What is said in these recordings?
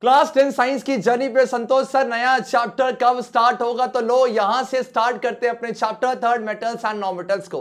Class ten science की journey पे Santosh sir नया चैप्टर कब स्टार्ट होगा तो लो यहां से स्टार्ट करते हैं अपने chapter third metals and non metals को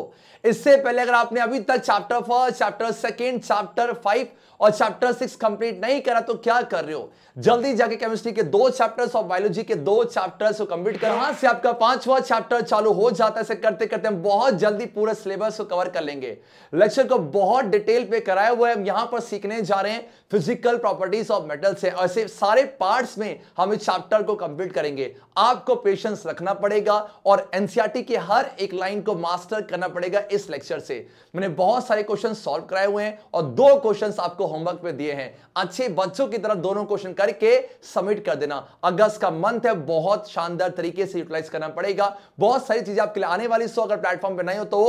इससे पहले अगर आपने अभी तक chapter first chapter second chapter five और चैप्टर सिक्स कंप्लीट नहीं करा तो क्या कर रहे हो जल्दी जाके केमिस्ट्री के दो चैप्टर्स और बायोलॉजी के दो चैप्टर्स को कंप्लीट करो यहां से आपका पांचवा चैप्टर चालू हो जाता है करते करते हम बहुत जल्दी पूरा सिलेबस को कवर कर लेंगे लेक्चर को बहुत डिटेल पे कराया हुआ है हम यहां पर सीखने जा रहे हैं फिजिकल प्रॉपर्टीज ऑफ मेटल से ऐसे सारे पार्ट्स में हम इस चैप्टर को कंप्लीट करेंगे आपको पेशेंस रखना पड़ेगा और एनसीआरटी e के हर एक लाइन को मास्टर करना पड़ेगा इस लेक्चर से मैंने बहुत सारे क्वेश्चन सॉल्व कराए हुए हैं और दो क्वेश्चन आपको होमवर्क पे दिए हैं अच्छे बच्चों की तरफ दोनों क्वेश्चन करके सबमिट कर देना अगस्त का मंथ है बहुत शानदार तरीके से यूटिलाइज करना पड़ेगा बहुत सारी चीजें आपके लिए आने वाली सो अगर प्लेटफॉर्म पर नहीं हो तो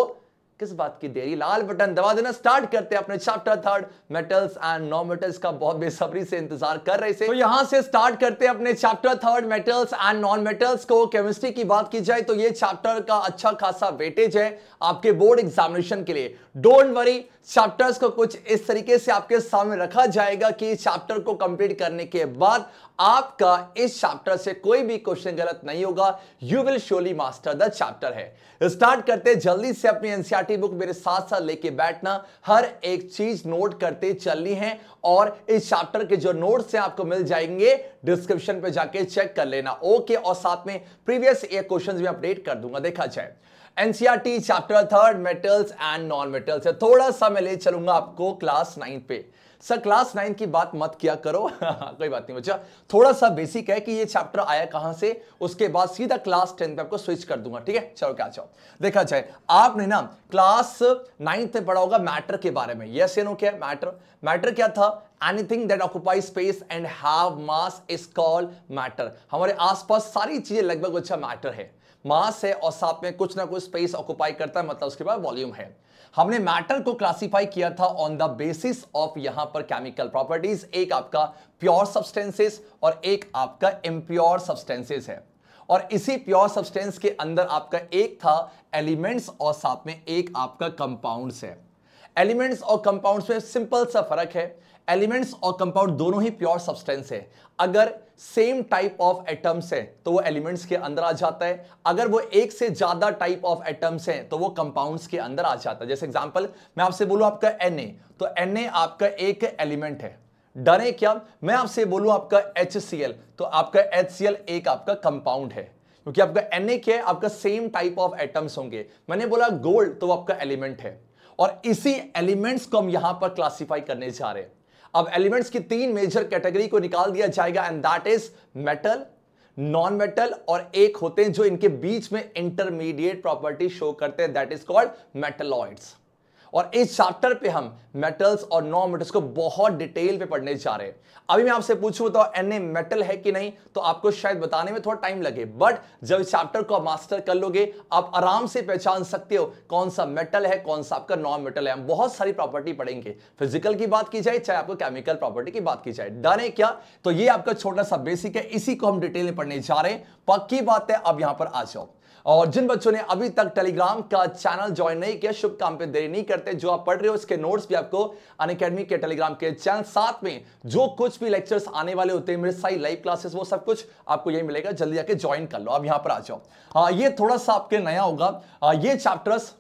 किस बात की देरी लाल बटन दबा देना स्टार्ट करते हैं अपने chapter third metals and non metals का बहुत बेसब्री से इंतजार कर रहे थे तो, तो यहां से स्टार्ट करते हैं अपने chapter third metals and non metals को केमिस्ट्री की बात की जाए तो ये चैप्टर का अच्छा खासा वेटेज है आपके बोर्ड एग्जामिनेशन के लिए डोंट वरी चैप्टर्स को कुछ इस तरीके से आपके सामने रखा जाएगा कि चैप्टर को कंप्लीट करने के बाद आपका इस चैप्टर से कोई भी क्वेश्चन गलत नहीं होगा you will surely master the chapter है स्टार्ट करते जल्दी से अपनी एनसीआरटी बुक e मेरे साथ साथ लेके बैठना हर एक चीज नोट करते चलनी है और इस चैप्टर के जो नोट्स हैं आपको मिल जाएंगे डिस्क्रिप्शन पे जाके चेक कर लेना ओके और साथ में प्रीवियस ये क्वेश्चन भी अपडेट कर दूंगा देखा जाए NCERT chapter third metals and non metals थोड़ा सा मैं ले चलूंगा आपको क्लास नाइन पे सर क्लास नाइन की बात मत किया करो हाँ, कोई बात नहीं बच्चा थोड़ा सा बेसिक है कि ये चैप्टर आया कहां से उसके बाद सीधा क्लास टेन पे आपको स्विच कर दूंगा ठीक है चलो क्या चाहो देखा जाए आपने ना क्लास नाइन्थ में पढ़ा होगा मैटर के बारे में यस एनो क्या मैटर मैटर क्या था anything that occupy space and have mass is called matter हमारे आसपास सारी चीजें लगभग अच्छा मैटर है मास है और साथ में कुछ ना कुछ स्पेस ऑक्यूपाई करता है मतलब उसके बाद वॉल्यूम है हमने मैटर को क्लासिफाई किया था ऑन द बेसिस ऑफ यहां पर केमिकल प्रॉपर्टीज एक आपका प्योर सब्सटेंसेस और एक आपका इम्प्योर सब्सटेंसेस है और इसी प्योर सब्सटेंस के अंदर आपका एक था एलिमेंट्स और साथ में एक आपका कंपाउंड्स है एलिमेंट्स और कंपाउंड्स में सिंपल सा फर्क है एलिमेंट्स और कंपाउंड दोनों ही प्योर सब्सटेंस है अगर सेम टाइप ऑफ एटम्स है तो वो एलिमेंट्स के अंदर आ जाता है अगर वो एक से ज्यादा टाइप ऑफ एटम्स हैं तो वो कंपाउंड्स के अंदर आ जाता है जैसे एग्जांपल मैं आपसे बोलूं आपका एन तो एन आपका एक एलिमेंट है डरे क्या मैं आपसे बोलूं आपका एच तो आपका एच एक आपका कंपाउंड है क्योंकि आपका एन क्या है आपका सेम टाइप ऑफ एटम्स होंगे मैंने बोला गोल्ड तो आपका एलिमेंट है और इसी एलिमेंट्स को हम यहां पर क्लासिफाई करने जा रहे हैं अब एलिमेंट्स की तीन मेजर कैटेगरी को निकाल दिया जाएगा and that is metal non metal और एक होते हैं जो इनके बीच में इंटरमीडिएट प्रॉपर्टी शो करते हैं दैट इज कॉल्ड मेटलॉइड्स और इस चैप्टर पे हम मेटल्स और नॉन मेटल्स को बहुत डिटेल पे पढ़ने जा रहे हैं अभी मैं आपसे पूछूं तो एन ए मेटल है कि नहीं तो आपको शायद बताने में थोड़ा टाइम लगे बट जब इस चैप्टर को मास्टर कर लोगे आप आराम से पहचान सकते हो कौन सा मेटल है कौन सा आपका नॉन मेटल है हम बहुत सारी प्रॉपर्टी पढ़ेंगे फिजिकल की बात की जाए चाहे आपको केमिकल प्रॉपर्टी की बात की जाए डर है क्या तो ये आपका छोटा सा बेसिक है इसी को हम डिटेल में पढ़ने जा रहे हैं पक्की बात है अब यहां पर आ जाओ और जिन बच्चों ने अभी तक टेलीग्राम का चैनल ज्वाइन नहीं किया शुभ काम पे देरी नहीं करते जो आप पढ़ रहे हो उसके नोट्स भी आपको अन के टेलीग्राम के चैनल साथ में जो कुछ भी लेक्चर्स आने वाले होते हैं मेरे सारी लाइव क्लासेस वो सब कुछ आपको यही मिलेगा जल्दी जाके ज्वाइन कर लो आप यहां पर आ जाओ हाँ ये थोड़ा सा आपके नया होगा आ, ये चैप्टर्स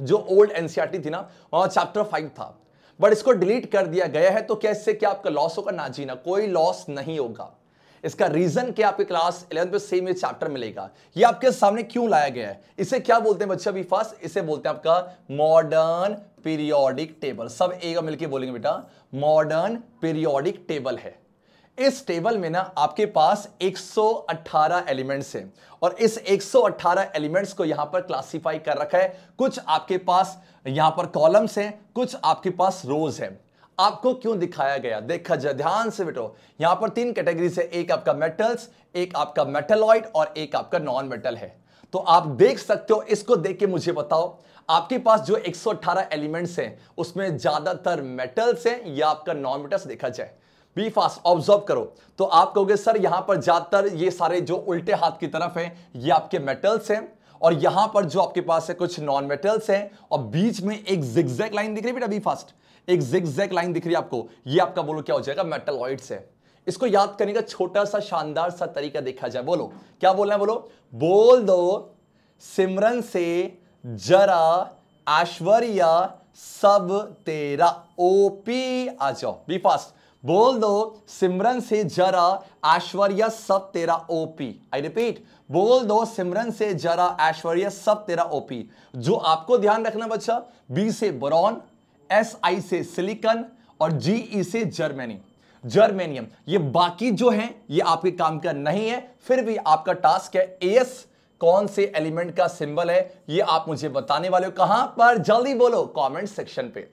जो ओल्ड एनसीआर e थी ना चैप्टर फाइव था बट इसको डिलीट कर दिया गया है तो क्या इससे क्या आपका लॉस होगा ना जीना कोई लॉस नहीं होगा इसका रीजन क्या आपके क्लास इलेवन में सेम चैप्टर मिलेगा ये आपके सामने क्यों लाया गया है इसे क्या बोलते हैं बच्चे अभी फर्स्ट इसे बोलते हैं आपका मॉडर्न पीरियोडिक टेबल सब एक मिलकर बोलेंगे बेटा मॉडर्न पीरियोडिक टेबल है इस टेबल में ना आपके पास 118 एलिमेंट्स हैं और इस 118 एलिमेंट्स को यहां पर क्लासिफाई कर रखा है कुछ आपके पास यहां पर कॉलम्स हैं कुछ आपके पास रोज हैं आपको क्यों दिखाया गया देखा जाए ध्यान से बेटो यहां पर तीन कैटेगरी से एक आपका मेटल्स एक आपका मेटलॉइड और एक आपका नॉन मेटल है तो आप देख सकते हो इसको देख के मुझे बताओ आपके पास जो 118 एलिमेंट्स हैं उसमें ज्यादातर मेटल्स हैं या आपका नॉन मेटल्स देखा जाए बी फास्ट ऑब्जर्व करो तो आप कहोगे सर यहां पर ज्यादातर ये सारे जो उल्टे हाथ की तरफ हैं ये आपके मेटल्स हैं और यहां पर जो आपके पास है कुछ नॉन मेटल्स हैं और बीच में एक जिग्जैक लाइन दिख रही है बेटा फास्ट एक जिग्जैक लाइन दिख रही है आपको ये आपका बोलो क्या हो जाएगा मेटलॉइड्स है इसको याद करने का छोटा सा शानदार सा तरीका देखा जाए बोलो क्या बोलना है बोलो बोल दो सिमरन से जरा ऐश्वर्या सब तेरा ओपी आ जाओ बी फास्ट बोल दो सिमरन से जरा ऐश्वर्या सब तेरा ओपी आई रिपीट बोल दो सिमरन से जरा ऐश्वर्य सब तेरा ओपी जो आपको ध्यान रखना बच्चा बी से बरॉन एस आई से सिलिकन और जी ई से जर्मनी जर्मेनियम ये बाकी जो है ये आपके काम का नहीं है फिर भी आपका टास्क है एस कौन से एलिमेंट का सिंबल है ये आप मुझे बताने वाले हो कहां पर जल्दी बोलो कमेंट सेक्शन पे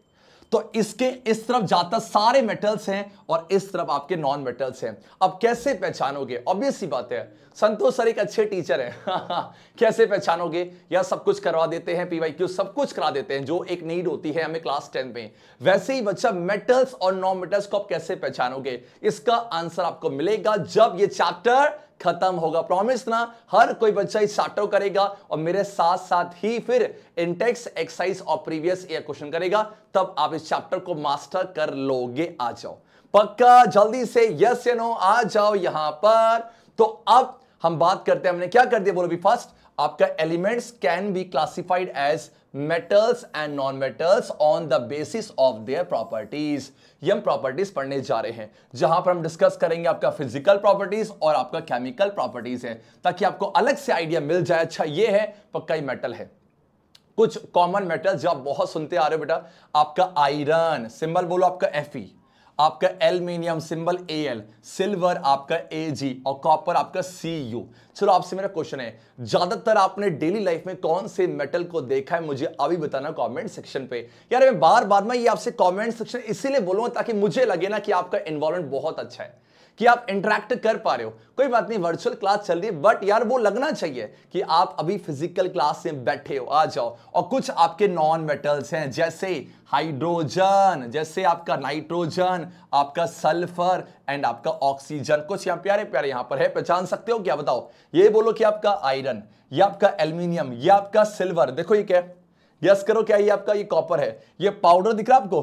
तो इसके इस तरफ जाता सारे मेटल्स हैं और इस तरफ आपके नॉन मेटल्स हैं अब कैसे पहचानोगे ऑब्वियस सी बात है संतोष सर एक अच्छे टीचर हैं कैसे पहचानोगे या सब कुछ करवा देते हैं पीवाई क्यू सब कुछ करा देते हैं जो एक नीड होती है हमें क्लास टेन में वैसे ही बच्चा मेटल्स और नॉन मेटल्स को आप कैसे पहचानोगे इसका आंसर आपको मिलेगा जब ये चैप्टर खत्म होगा प्रॉमिस ना हर कोई बच्चा इस चार्टो करेगा और मेरे साथ साथ ही फिर इंटेक्स एक्साइज और प्रीवियस ईयर क्वेश्चन करेगा तब आप इस चैप्टर को मास्टर कर लोगे आ जाओ पक्का जल्दी से यस या नो आ जाओ यहां पर तो अब हम बात करते हैं हमने क्या कर दिया बोलो भी फर्स्ट आपका elements can be classified as metals and non metals on the basis of their properties यम प्रॉपर्टीज पढ़ने जा रहे हैं जहां पर हम डिस्कस करेंगे आपका फिजिकल प्रॉपर्टीज और आपका केमिकल प्रॉपर्टीज है ताकि आपको अलग से आइडिया मिल जाए अच्छा ये है पक्का ही मेटल है कुछ कॉमन मेटल जो आप बहुत सुनते आ रहे हो बेटा आपका आयरन सिंबल बोलो आपका एफ आपका aluminium symbol A L silver आपका ए जी और कॉपर आपका सी यू चलो आपसे मेरा क्वेश्चन है ज्यादातर आपने डेली लाइफ में कौन से मेटल को देखा है मुझे अभी बताना कमेंट सेक्शन पे यार मैं बार बार मैं ये आपसे कमेंट सेक्शन इसीलिए बोलूंगा ताकि मुझे लगे ना कि आपका इन्वॉल्वमेंट बहुत अच्छा है कि आप इंटरेक्ट कर पा रहे हो कोई बात नहीं वर्चुअल क्लास चल रही है बट यार वो लगना चाहिए कि आप अभी फिजिकल क्लास में बैठे हो आ जाओ और कुछ आपके नॉन मेटल्स हैं जैसे हाइड्रोजन जैसे आपका नाइट्रोजन आपका सल्फर एंड आपका ऑक्सीजन कुछ यहाँ प्यारे प्यारे यहाँ पर है पहचान सकते हो क्या बताओ ये बोलो कि आपका आयरन या आपका एल्यूमिनियम या आपका सिल्वर देखो ये क्या यस करो क्या ये आपका ये कॉपर है ये पाउडर दिख रहा है आपको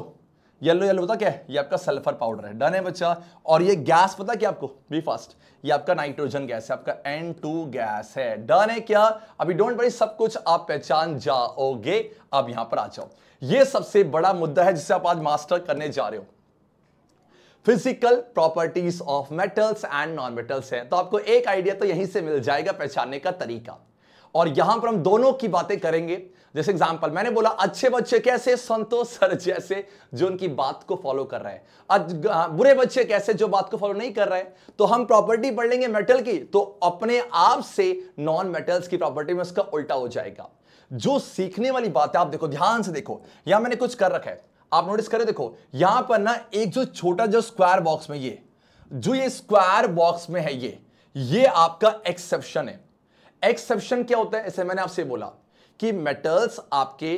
येलो येलो पता क्या है ये आपका सल्फर पाउडर है डन है बच्चा और ये गैस पता क्या आपको बी फास्ट ये आपका नाइट्रोजन गैस है आपका N2 गैस है डन है क्या अभी डोंट वरी सब कुछ आप पहचान जाओगे अब यहां पर आ जाओ ये सबसे बड़ा मुद्दा है जिसे आप आज मास्टर करने जा रहे हो physical properties of metals and non metals है तो आपको एक आइडिया तो यहीं से मिल जाएगा पहचानने का तरीका और यहां पर हम दोनों की बातें करेंगे जैसे एग्जाम्पल मैंने बोला अच्छे बच्चे कैसे संतोष सर जैसे जो उनकी बात को फॉलो कर रहे हैं हाँ, बुरे बच्चे कैसे जो बात को फॉलो नहीं कर रहे तो हम प्रॉपर्टी पढ़ लेंगे मेटल की तो अपने आप से नॉन मेटल्स की प्रॉपर्टी में उसका उल्टा हो जाएगा जो सीखने वाली बात है आप देखो ध्यान से देखो यहां मैंने कुछ कर रखा है आप नोटिस करें देखो यहां पर ना एक जो छोटा जो स्क्वायर बॉक्स में ये जो ये स्क्वायर बॉक्स में है ये ये आपका एक्सेप्शन है एक्सेप्शन क्या होता है ऐसे मैंने आपसे बोला कि मेटल्स आपके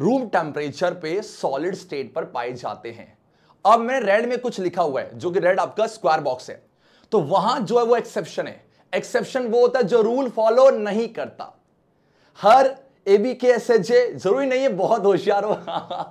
रूम टेम्परेचर पे सॉलिड स्टेट पर पाए जाते हैं अब मैंने रेड में कुछ लिखा हुआ है जो कि रेड आपका स्क्वायर बॉक्स है तो वहां जो है वो एक्सेप्शन है एक्सेप्शन वो होता है जो रूल फॉलो नहीं करता हर A B K S H J जरूरी नहीं है बहुत होशियार हो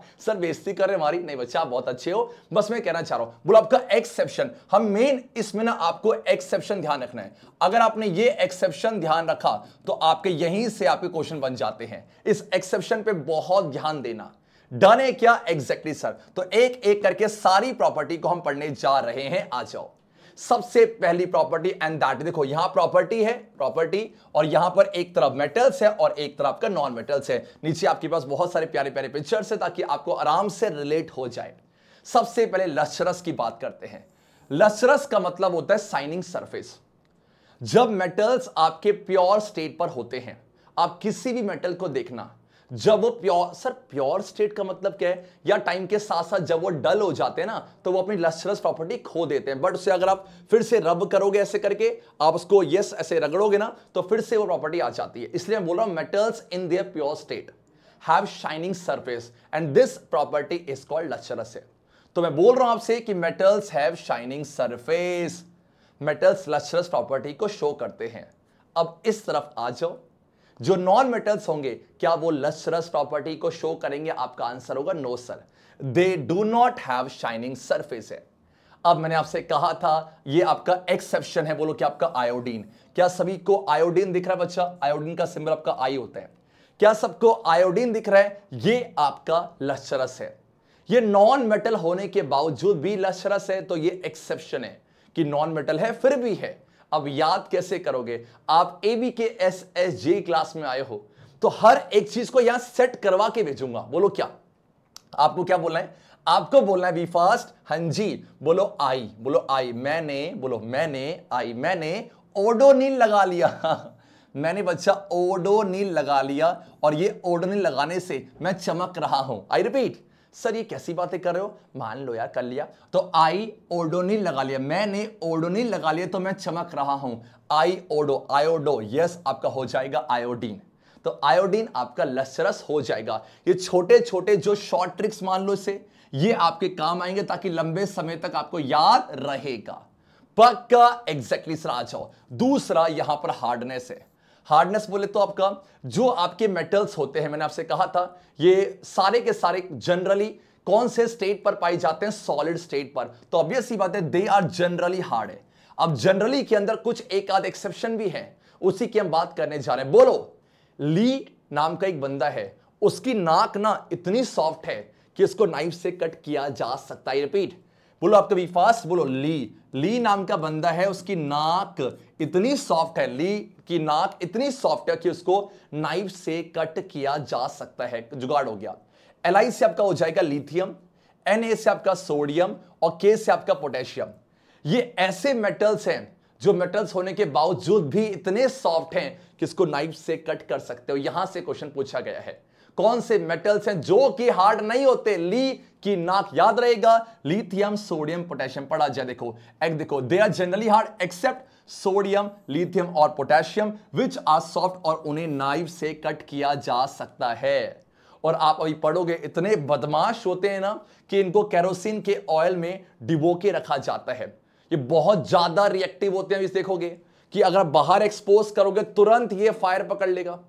सर बेस्ती कर रहे हमारी नहीं बच्चा आप बहुत अच्छे हो बस मैं कहना चाह रहा हूं बोला आपका एक्सेप्शन हम मेन इसमें ना आपको एक्सेप्शन ध्यान रखना है अगर आपने ये एक्सेप्शन ध्यान रखा तो आपके यहीं से आपके क्वेश्चन बन जाते हैं इस एक्सेप्शन पे बहुत ध्यान देना डन है क्या एग्जैक्टली exactly, सर तो एक एक करके सारी प्रॉपर्टी को हम पढ़ने जा रहे हैं आ जाओ सबसे पहली प्रॉपर्टी एंड दैट देखो यहां प्रॉपर्टी है प्रॉपर्टी और यहां पर एक तरफ मेटल्स है और एक तरफ का नॉन मेटल्स है नीचे आपके पास बहुत सारे प्यारे प्यारे पिक्चर्स है ताकि आपको आराम से रिलेट हो जाए सबसे पहले लश्चरस की बात करते हैं लश्चरस का मतलब होता है साइनिंग सरफेस जब मेटल्स आपके प्योर स्टेट पर होते हैं आप किसी भी मेटल को देखना जब वो प्योर सर प्योर स्टेट का मतलब क्या है या टाइम के साथ साथ जब वो डल हो जाते हैं ना तो वो अपनी लस्टरस प्रॉपर्टी खो देते हैं बट उसे अगर आप फिर से रब करोगे ऐसे करके आप उसको यस ऐसे रगड़ोगे ना तो फिर से वो प्रॉपर्टी आ जाती है इसलिए मैं बोल रहा हूं metals in their pure state have shining surface and this property is called lustrous है तो मैं बोल रहा हूं आपसे कि metals have shining surface metals lustrous property को शो करते हैं अब इस तरफ आ जाओ जो नॉन मेटल्स होंगे क्या वो लस्टरस प्रॉपर्टी को शो करेंगे आपका आंसर होगा no sir they do not have shining surface है अब मैंने आपसे कहा था ये आपका एक्सेप्शन है बोलो कि आपका आयोडीन क्या सभी को आयोडीन दिख रहा है बच्चा आयोडीन का सिंबल आपका आई होता है क्या सबको आयोडीन दिख रहा है ये आपका लश्चरस है ये नॉन मेटल होने के बावजूद भी लश्चरस है तो ये एक्सेप्शन है कि नॉन मेटल है फिर भी है अब याद कैसे करोगे आप A B K S S J class में आए हो तो हर एक चीज को यहां सेट करवा के भेजूंगा बोलो क्या आपको क्या बोलना है आपको बोलना है बी फास्ट हंजी बोलो आई बोलो आई मैंने बोलो मैंने आई मैंने ओडोनिल लगा लिया मैंने बच्चा ओडोनिल लगा लिया और ये ओडोनिल लगाने से मैं चमक रहा हूं आई रिपीट सर ये कैसी बातें कर रहे हो मान लो यार कर लिया तो आई ओडोनिल लगा लिया मैंने ओडोनिल लगा लिया तो मैं चमक रहा हूं आई ओडो आयोडो यस आपका हो जाएगा आयोडीन तो आयोडीन आपका लसरस हो जाएगा ये छोटे छोटे जो शॉर्ट ट्रिक्स मान लो इसे ये आपके काम आएंगे ताकि लंबे समय तक आपको याद रहेगा पक्का एग्जैक्टली सर आ जाओ दूसरा यहां पर हार्डनेस है हार्डनेस बोले तो आपका जो आपके मेटल्स होते हैं मैंने आपसे कहा था ये सारे के सारे जनरली कौन से स्टेट पर पाए जाते हैं सॉलिड स्टेट पर तो ऑब्वियस बात है दे आर जनरली हार्ड है अब जनरली के अंदर कुछ एक आध एक्सेप्शन भी है उसी की हम बात करने जा रहे हैं बोलो ली नाम का एक बंदा है उसकी नाक ना इतनी सॉफ्ट है कि इसको नाइफ से कट किया जा सकता है रिपीट बोलो आप कभी फास्ट बोलो ली ली नाम का बंदा है उसकी नाक इतनी सॉफ्ट है ली की नाक इतनी सॉफ्ट है कि उसको नाइफ से कट किया जा सकता है जुगाड़ हो गया एल से आपका हो जाएगा लिथियम एन से आपका सोडियम और के से आपका पोटेशियम ये ऐसे मेटल्स हैं जो मेटल्स होने के बावजूद भी इतने सॉफ्ट हैं कि इसको नाइफ से कट कर सकते हो यहां से क्वेश्चन पूछा गया है कौन से मेटल्स हैं जो कि हार्ड नहीं होते ली की नाक याद रहेगा लिथियम सोडियम पोटेशियम पढ़ा जाए देखो एक देखो they are generally hard except sodium lithium और पोटेशियम विच आर सॉफ्ट और उन्हें नाइव से कट किया जा सकता है और आप अभी पढ़ोगे इतने बदमाश होते हैं ना कि इनको कैरोसिन के ऑयल में डिबो के रखा जाता है ये बहुत ज्यादा रिएक्टिव होते हैं देखोगे कि अगर बाहर एक्सपोज करोगे तुरंत ये फायर पकड़ लेगा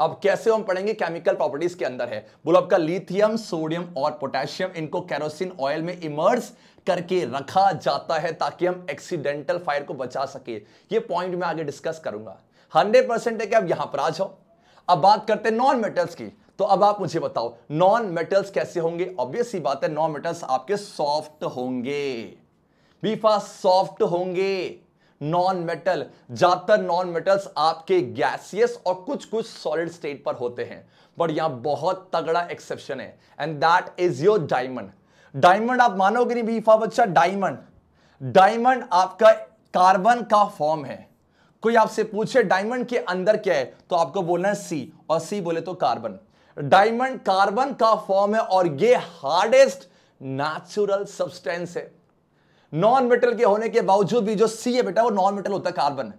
अब कैसे हम पढ़ेंगे केमिकल प्रॉपर्टीज के अंदर है बोलो आपका लिथियम सोडियम और पोटेशियम इनको कैरोसिन ऑयल में इमर्स करके रखा जाता है ताकि हम एक्सीडेंटल फायर को बचा सके ये पॉइंट मैं आगे डिस्कस करूंगा हंड्रेड परसेंट है कि आप यहां पर आ जाओ अब बात करते हैं नॉन मेटल्स की तो अब आप मुझे बताओ नॉन मेटल्स कैसे होंगे ऑब्वियस ही बात है नॉन मेटल्स आपके सॉफ्ट होंगे बीफा सॉफ्ट होंगे नॉन मेटल ज्यादातर नॉन मेटल्स आपके गैसियस और कुछ कुछ सॉलिड स्टेट पर होते हैं बट यहां बहुत तगड़ा एक्सेप्शन है and that is your diamond diamond आप मानोगे नहीं बीफा बच्चा डायमंड डायमंड आपका कार्बन का फॉर्म है कोई आपसे पूछे डायमंड के अंदर क्या है तो आपको बोलना है सी और सी बोले तो कार्बन डायमंड कार्बन का फॉर्म है और ये हार्डेस्ट नेचुरल सब्सटेंस है नॉन मेटल के होने के बावजूद भी जो सी है बेटा वो नॉन मेटल होता है कार्बन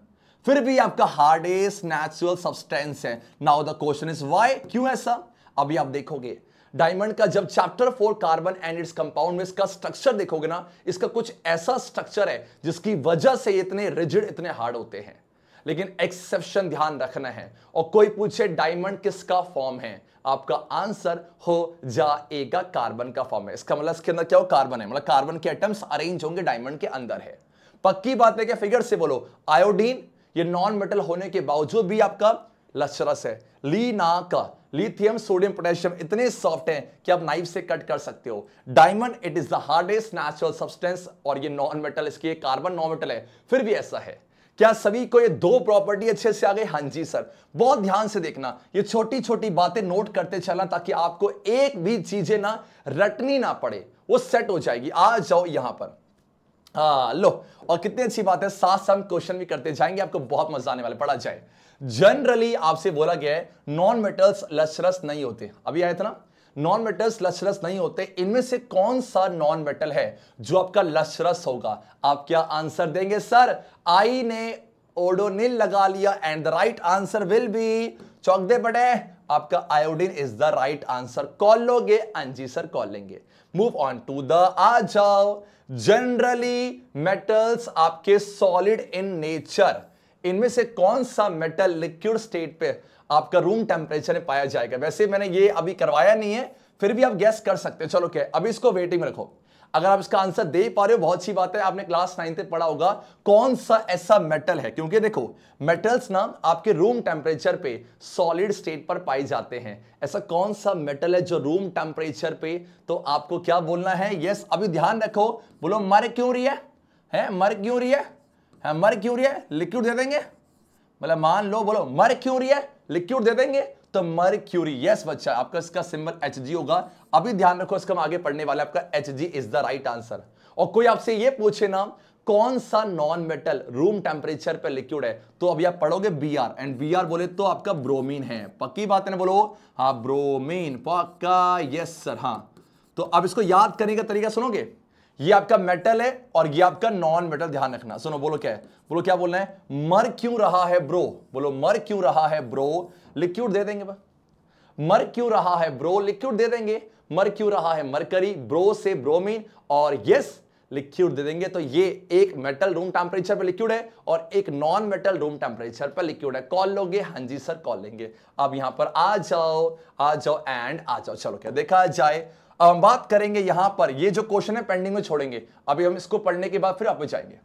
फिर भी आपका हार्डेस्ट नेचुरल सब्सटेंस है now the question is why क्यों ऐसा अभी आप देखोगे डायमंड का जब chapter four carbon and its compound में इसका स्ट्रक्चर देखोगे ना इसका कुछ ऐसा स्ट्रक्चर है जिसकी वजह से इतने रिजिड इतने हार्ड होते हैं लेकिन एक्सेप्शन ध्यान रखना है और कोई पूछे डायमंड किसका फॉर्म है आपका आंसर हो जाएगा कार्बन का फॉर्म है इसका मतलब इसके अंदर क्या हो कार्बन है मतलब कार्बन के एटम्स अरेंज होंगे डायमंड के अंदर है पक्की बात है क्या फिगर से बोलो आयोडीन ये नॉन मेटल होने के बावजूद भी आपका लचरस है लीना का लिथियम सोडियम पोटेशियम इतने सॉफ्ट हैं कि आप नाइफ से कट कर सकते हो diamond it is the hardest natural substance और ये नॉन मेटल इसकी कार्बन नॉन मेटल है फिर भी ऐसा है क्या सभी को ये दो प्रॉपर्टी अच्छे से आ गई हाँ जी सर बहुत ध्यान से देखना ये छोटी छोटी बातें नोट करते चलना ताकि आपको एक भी चीजें ना रटनी ना पड़े वो सेट हो जाएगी आ जाओ यहां पर आ, लो और कितनी अच्छी बात है साथ साथ क्वेश्चन भी करते जाएंगे आपको बहुत मजा आने वाला पढ़ा जाए जनरली आपसे बोला गया है नॉन मेटल्स लचरस नहीं होते अभी आया था ना नॉन मेटल्स लशरस नहीं होते इनमें से कौन सा नॉन मेटल है जो आपका लशरस होगा आप क्या आंसर देंगे सर आई ने ओडोनिल लगा लिया and the right answer will be चौक दे बटे आपका iodine is the right answer call लोगे अंजी सर कॉल लेंगे मूव ऑन टू द आ जाओ जनरली मेटल्स आपके सॉलिड इन नेचर इनमें से कौन सा मेटल लिक्विड स्टेट पे आपका रूम टेम्परेचर में पाया जाएगा वैसे मैंने ये अभी करवाया नहीं है फिर भी आप गैस कर सकते हैं चलो क्या अभी इसको वेटिंग में रखो अगर आप इसका आंसर दे पा रहे हो बहुत अच्छी बात है आपने क्लास नाइन्थ पढ़ा होगा कौन सा ऐसा मेटल है क्योंकि देखो मेटल्स ना आपके रूम टेम्परेचर पे सॉलिड स्टेट पर पाए जाते हैं ऐसा कौन सा मेटल है जो रूम टेम्परेचर पे तो आपको क्या बोलना है यस अभी ध्यान रखो बोलो मर क्यों रही है, है मर क्यों रही है? है मर क्यों रही है लिक्विड दे देंगे मतलब मान लो बोलो मर क्यों रही है लिक्विड दे देंगे तो मर क्यूरी यस बच्चा आपका इसका सिंबल एच होगा अभी ध्यान रखो इसका हम आगे पढ़ने वाले आपका H is the right answer और कोई आपसे ये पूछे ना कौन सा नॉन मेटल रूम टेम्परेचर पे लिक्विड है तो अभी आप पढ़ोगे B R and B R बोले तो आपका ब्रोमीन है पक्की बात है बोलो हा ब्रोमीन पक्का यस सर हाँ तो अब इसको याद करने का तरीका सुनोगे ये आपका मेटल है और ये आपका नॉन मेटल ध्यान रखना सुनो बोलो क्या है बोलो क्या बोलना है मर क्यों रहा है ब्रो बोलो मर क्यों रहा है ब्रो लिक्विड दे देंगे मर क्यों रहा है ब्रो लिक्विड दे देंगे मर क्यों रहा है मरकरी ब्रो से ब्रोमीन और यस लिक्विड दे देंगे तो ये एक मेटल रूम टेम्परेचर पर लिक्विड है और एक नॉन मेटल रूम टेम्परेचर पर लिक्विड है कॉल लोगे हाँ जी सर कॉल लेंगे अब यहां पर आ जाओ आ जाओ एंड आ जाओ चलो क्या देखा जाए अब हम बात करेंगे यहां पर ये जो क्वेश्चन है पेंडिंग में छोड़ेंगे अभी हम इसको पढ़ने के बाद फिर आप जाएंगे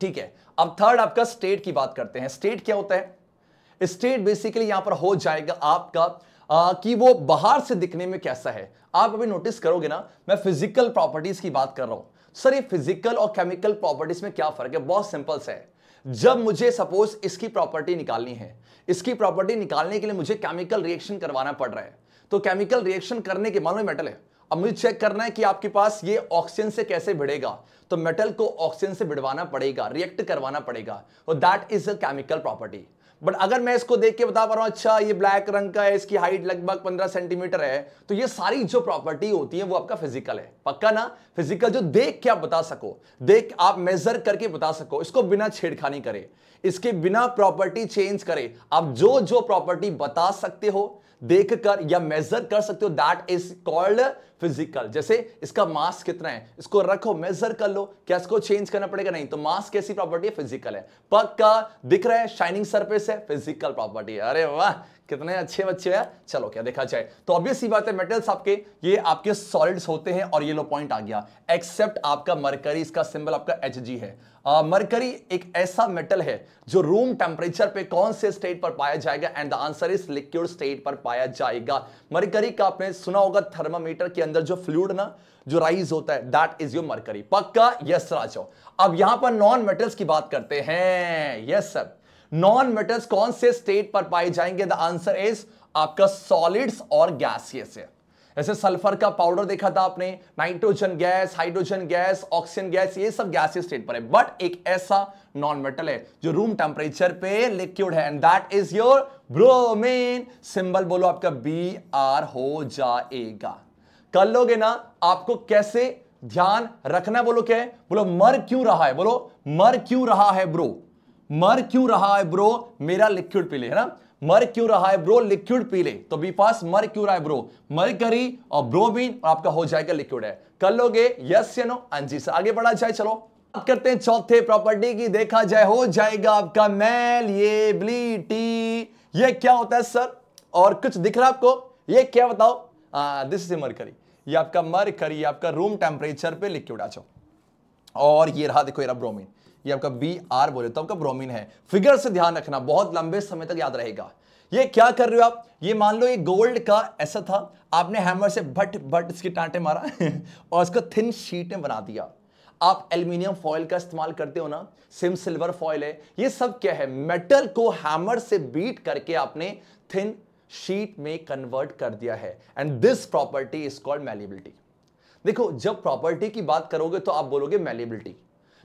ठीक है अब थर्ड आपका स्टेट की बात करते हैं स्टेट क्या होता है स्टेट बेसिकली यहां पर हो जाएगा आपका आ, कि वो बाहर से दिखने में कैसा है आप अभी नोटिस करोगे ना मैं फिजिकल प्रॉपर्टीज की बात कर रहा हूं सर ये फिजिकल और केमिकल प्रॉपर्टीज में क्या फर्क है बहुत सिंपल सा है जब मुझे सपोज इसकी प्रॉपर्टी निकालनी है इसकी प्रॉपर्टी निकालने के लिए मुझे केमिकल रिएक्शन करवाना पड़ रहा है तो केमिकल रिएक्शन करने के मान मेटल है अब मुझे चेक करना है कि आपके पास ये ऑक्सीजन से कैसे भिड़ेगा तो मेटल को ऑक्सीजन से भिड़वाना पड़ेगा रिएक्ट करवाना पड़ेगा और that is a chemical property but अगर मैं इसको देख के बता पा रहा हूं अच्छा ये ब्लैक रंग का है इसकी हाइट लगभग 15 सेंटीमीटर है तो ये सारी जो प्रॉपर्टी होती है वो आपका फिजिकल है पक्का ना फिजिकल जो देख के आप बता सको देख आप मेजर करके बता सको इसको बिना छेड़खानी करे इसके बिना प्रॉपर्टी चेंज करे आप जो जो प्रॉपर्टी बता सकते हो देख कर या मेजर कर सकते हो दैट इज कॉल्ड फिजिकल जैसे इसका मास कितना है इसको रखो मेजर कर लो क्या इसको चेंज करना पड़ेगा नहीं तो मास कैसी प्रॉपर्टी है फिजिकल है पक्का दिख रहा है शाइनिंग सरफेस है फिजिकल प्रॉपर्टी अरे वाह कितने अच्छे बच्चे हैं चलो क्या देखा जाए तो ऑब्वियस बात है मेटल्स आपके ये आपके सॉलिड्स होते हैं और ये लो पॉइंट आ गया एक्सेप्ट आपका मरकरी इसका सिंबल आपका एच है मरकरी uh, एक ऐसा मेटल है जो रूम टेम्परेचर पे कौन से स्टेट पर पाया जाएगा and the answer is liquid state पर पाया जाएगा मरकरी का आपने सुना होगा थर्मामीटर के अंदर जो फ्लूड ना जो राइज होता है दैट इज योर मरकरी पक्का यस राजो अब यहां पर नॉन मेटल्स की बात करते हैं यस सर नॉन मेटल्स कौन से स्टेट पर पाए जाएंगे द आंसर इज आपका सॉलिड्स और गैसियस है जैसे सल्फर का पाउडर देखा था आपने nitrogen gas hydrogen gas oxygen gas ये सब गैसियस स्टेट पर है बट एक ऐसा नॉन मेटल है जो रूम टेम्परेचर पे लिक्विड है and that is your bromine symbol बोलो आपका बी आर हो जाएगा कर लोगे ना आपको कैसे ध्यान रखना बोलो क्या है बोलो मर क्यों रहा है बोलो मर क्यों रहा है ब्रो मर क्यों रहा है ब्रो मेरा लिक्विड पी ले है ना मर क्यों रहा है ब्रो लिक्विड पी ले तो बी पास मर क्यों रहा है ब्रो मर करी और ब्रोमीन और आपका हो जाएगा लिक्विड है कर लोगे यस या नो अंजी से आगे बढ़ा जाए चलो बात करते हैं चौथे प्रॉपर्टी की देखा जाए हो जाएगा आपका मैल ये क्या होता है सर और कुछ दिख रहा है आपको ये क्या बताओ दिस इज करी ये आपका करी आपका रूम टेम्परेचर पे लिक्विड आ जाओ और ये रहा देखो ये ब्रोमीन ये आपका बी आर बोले तो आपका ब्रोमीन है फिगर से ध्यान रखना बहुत लंबे समय तक याद रहेगा ये क्या कर रहे हो आप ये मान लो ये गोल्ड का ऐसा था आपने हैमर से भट भट इसके टांटे मारा और इसको थिन शीट में बना दिया आप एल्यूमिनियम फॉयल का इस्तेमाल करते हो ना सिम सिल्वर फॉयल है ये सब क्या है मेटल को हैमर से बीट करके आपने थिन शीट में कन्वर्ट कर दिया है and this property is called malleability देखो जब प्रॉपर्टी की बात करोगे तो आप बोलोगे मैलिबिलिटी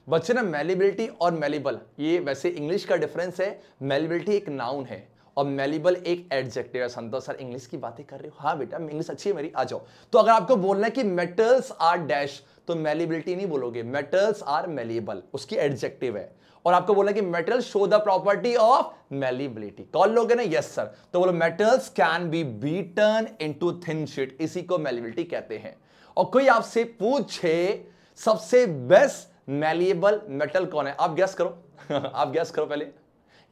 बच्चे ना मेलिबिलिटी और मेलिबल ये वैसे इंग्लिश का डिफरेंस है मेलिबिलिटी एक नाउन है और मेलिबल एक एडजेक्टिव है संतोष सर इंग्लिश की बातें कर रहे हो हाँ बेटा इंग्लिश अच्छी है मेरी आ जाओ तो अगर आपको बोलना है कि मेटल्स आर डैश तो मेलिबिलिटी नहीं बोलोगे मेटल्स आर मेलिबल उसकी एडजेक्टिव है और आपको बोला कि metal show the property of malleability कॉल लोगे ना यस सर तो बोलो metals can be beaten into thin sheet इसी को मेलिबिलिटी कहते हैं और कोई आपसे पूछे सबसे बेस्ट मैलिएबल मेटल कौन है आप गैस करो आप गैस करो पहले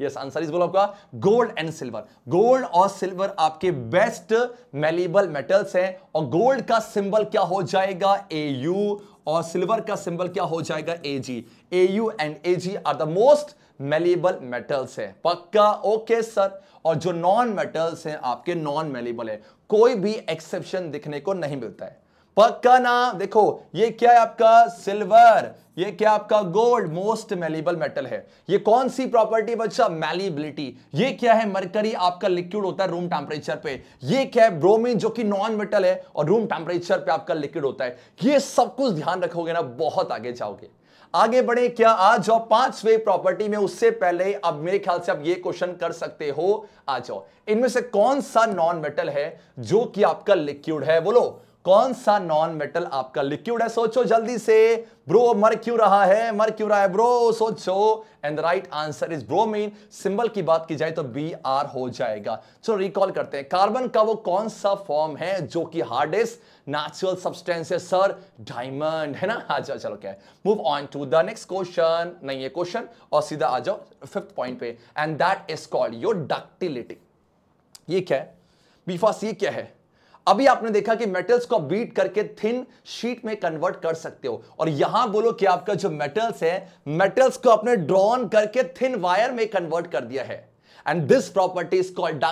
यस आंसर इज बोलो आपका गोल्ड एंड सिल्वर गोल्ड और सिल्वर आपके बेस्ट मेलिबल मेटल्स हैं और गोल्ड का सिंबल क्या हो जाएगा ए यू और सिल्वर का सिंबल क्या हो जाएगा A G A U and A G are the most malleable metals है पक्का ओके सर और जो नॉन मेटल्स हैं आपके नॉन मेलिबल है कोई भी एक्सेप्शन दिखने को नहीं मिलता है पक्का ना देखो ये क्या है आपका सिल्वर ये क्या आपका गोल्ड मोस्ट मेलेबल मेटल है ये कौन सी प्रॉपर्टी बच्चा मेलिबिलिटी ये क्या है मरकरी आपका लिक्विड होता है रूम टेम्परेचर पे ये क्या है ब्रोमीन जो कि नॉन मेटल है और रूम टेम्परेचर पे आपका लिक्विड होता है ये सब कुछ ध्यान रखोगे ना बहुत आगे जाओगे आगे बढ़े क्या आ जाओ पांचवे प्रॉपर्टी में उससे पहले अब मेरे ख्याल से आप ये क्वेश्चन कर सकते हो आ जाओ इनमें से कौन सा नॉन मेटल है जो कि आपका लिक्विड है बोलो कौन सा नॉन मेटल आपका लिक्विड है सोचो जल्दी से ब्रो मर क्यों रहा है मर क्यों रहा है ब्रो सोचो and the right answer is bromine symbol की बात की जाए तो बी आर हो जाएगा चलो रिकॉल करते हैं कार्बन का वो कौन सा फॉर्म है जो कि हार्डेस्ट नेचुरल सब्सटेंस है सर डायमंड है ना आ जाओ अच्छा, चलो क्या move on to the next question नहीं है क्वेश्चन और सीधा आ जाओ फिफ्थ पॉइंट पे and that is called your ductility ये क्या है बीफास ये क्या है अभी आपने देखा कि मेटल्स को बीट करके थिन शीट में कन्वर्ट कर सकते हो और यहां बोलो कि आपका जो मेटल्स है मेटल्स को आपने ड्रॉन करके थिन वायर में कन्वर्ट कर दिया है एंड दिस प्रॉपर्टी कॉल्ड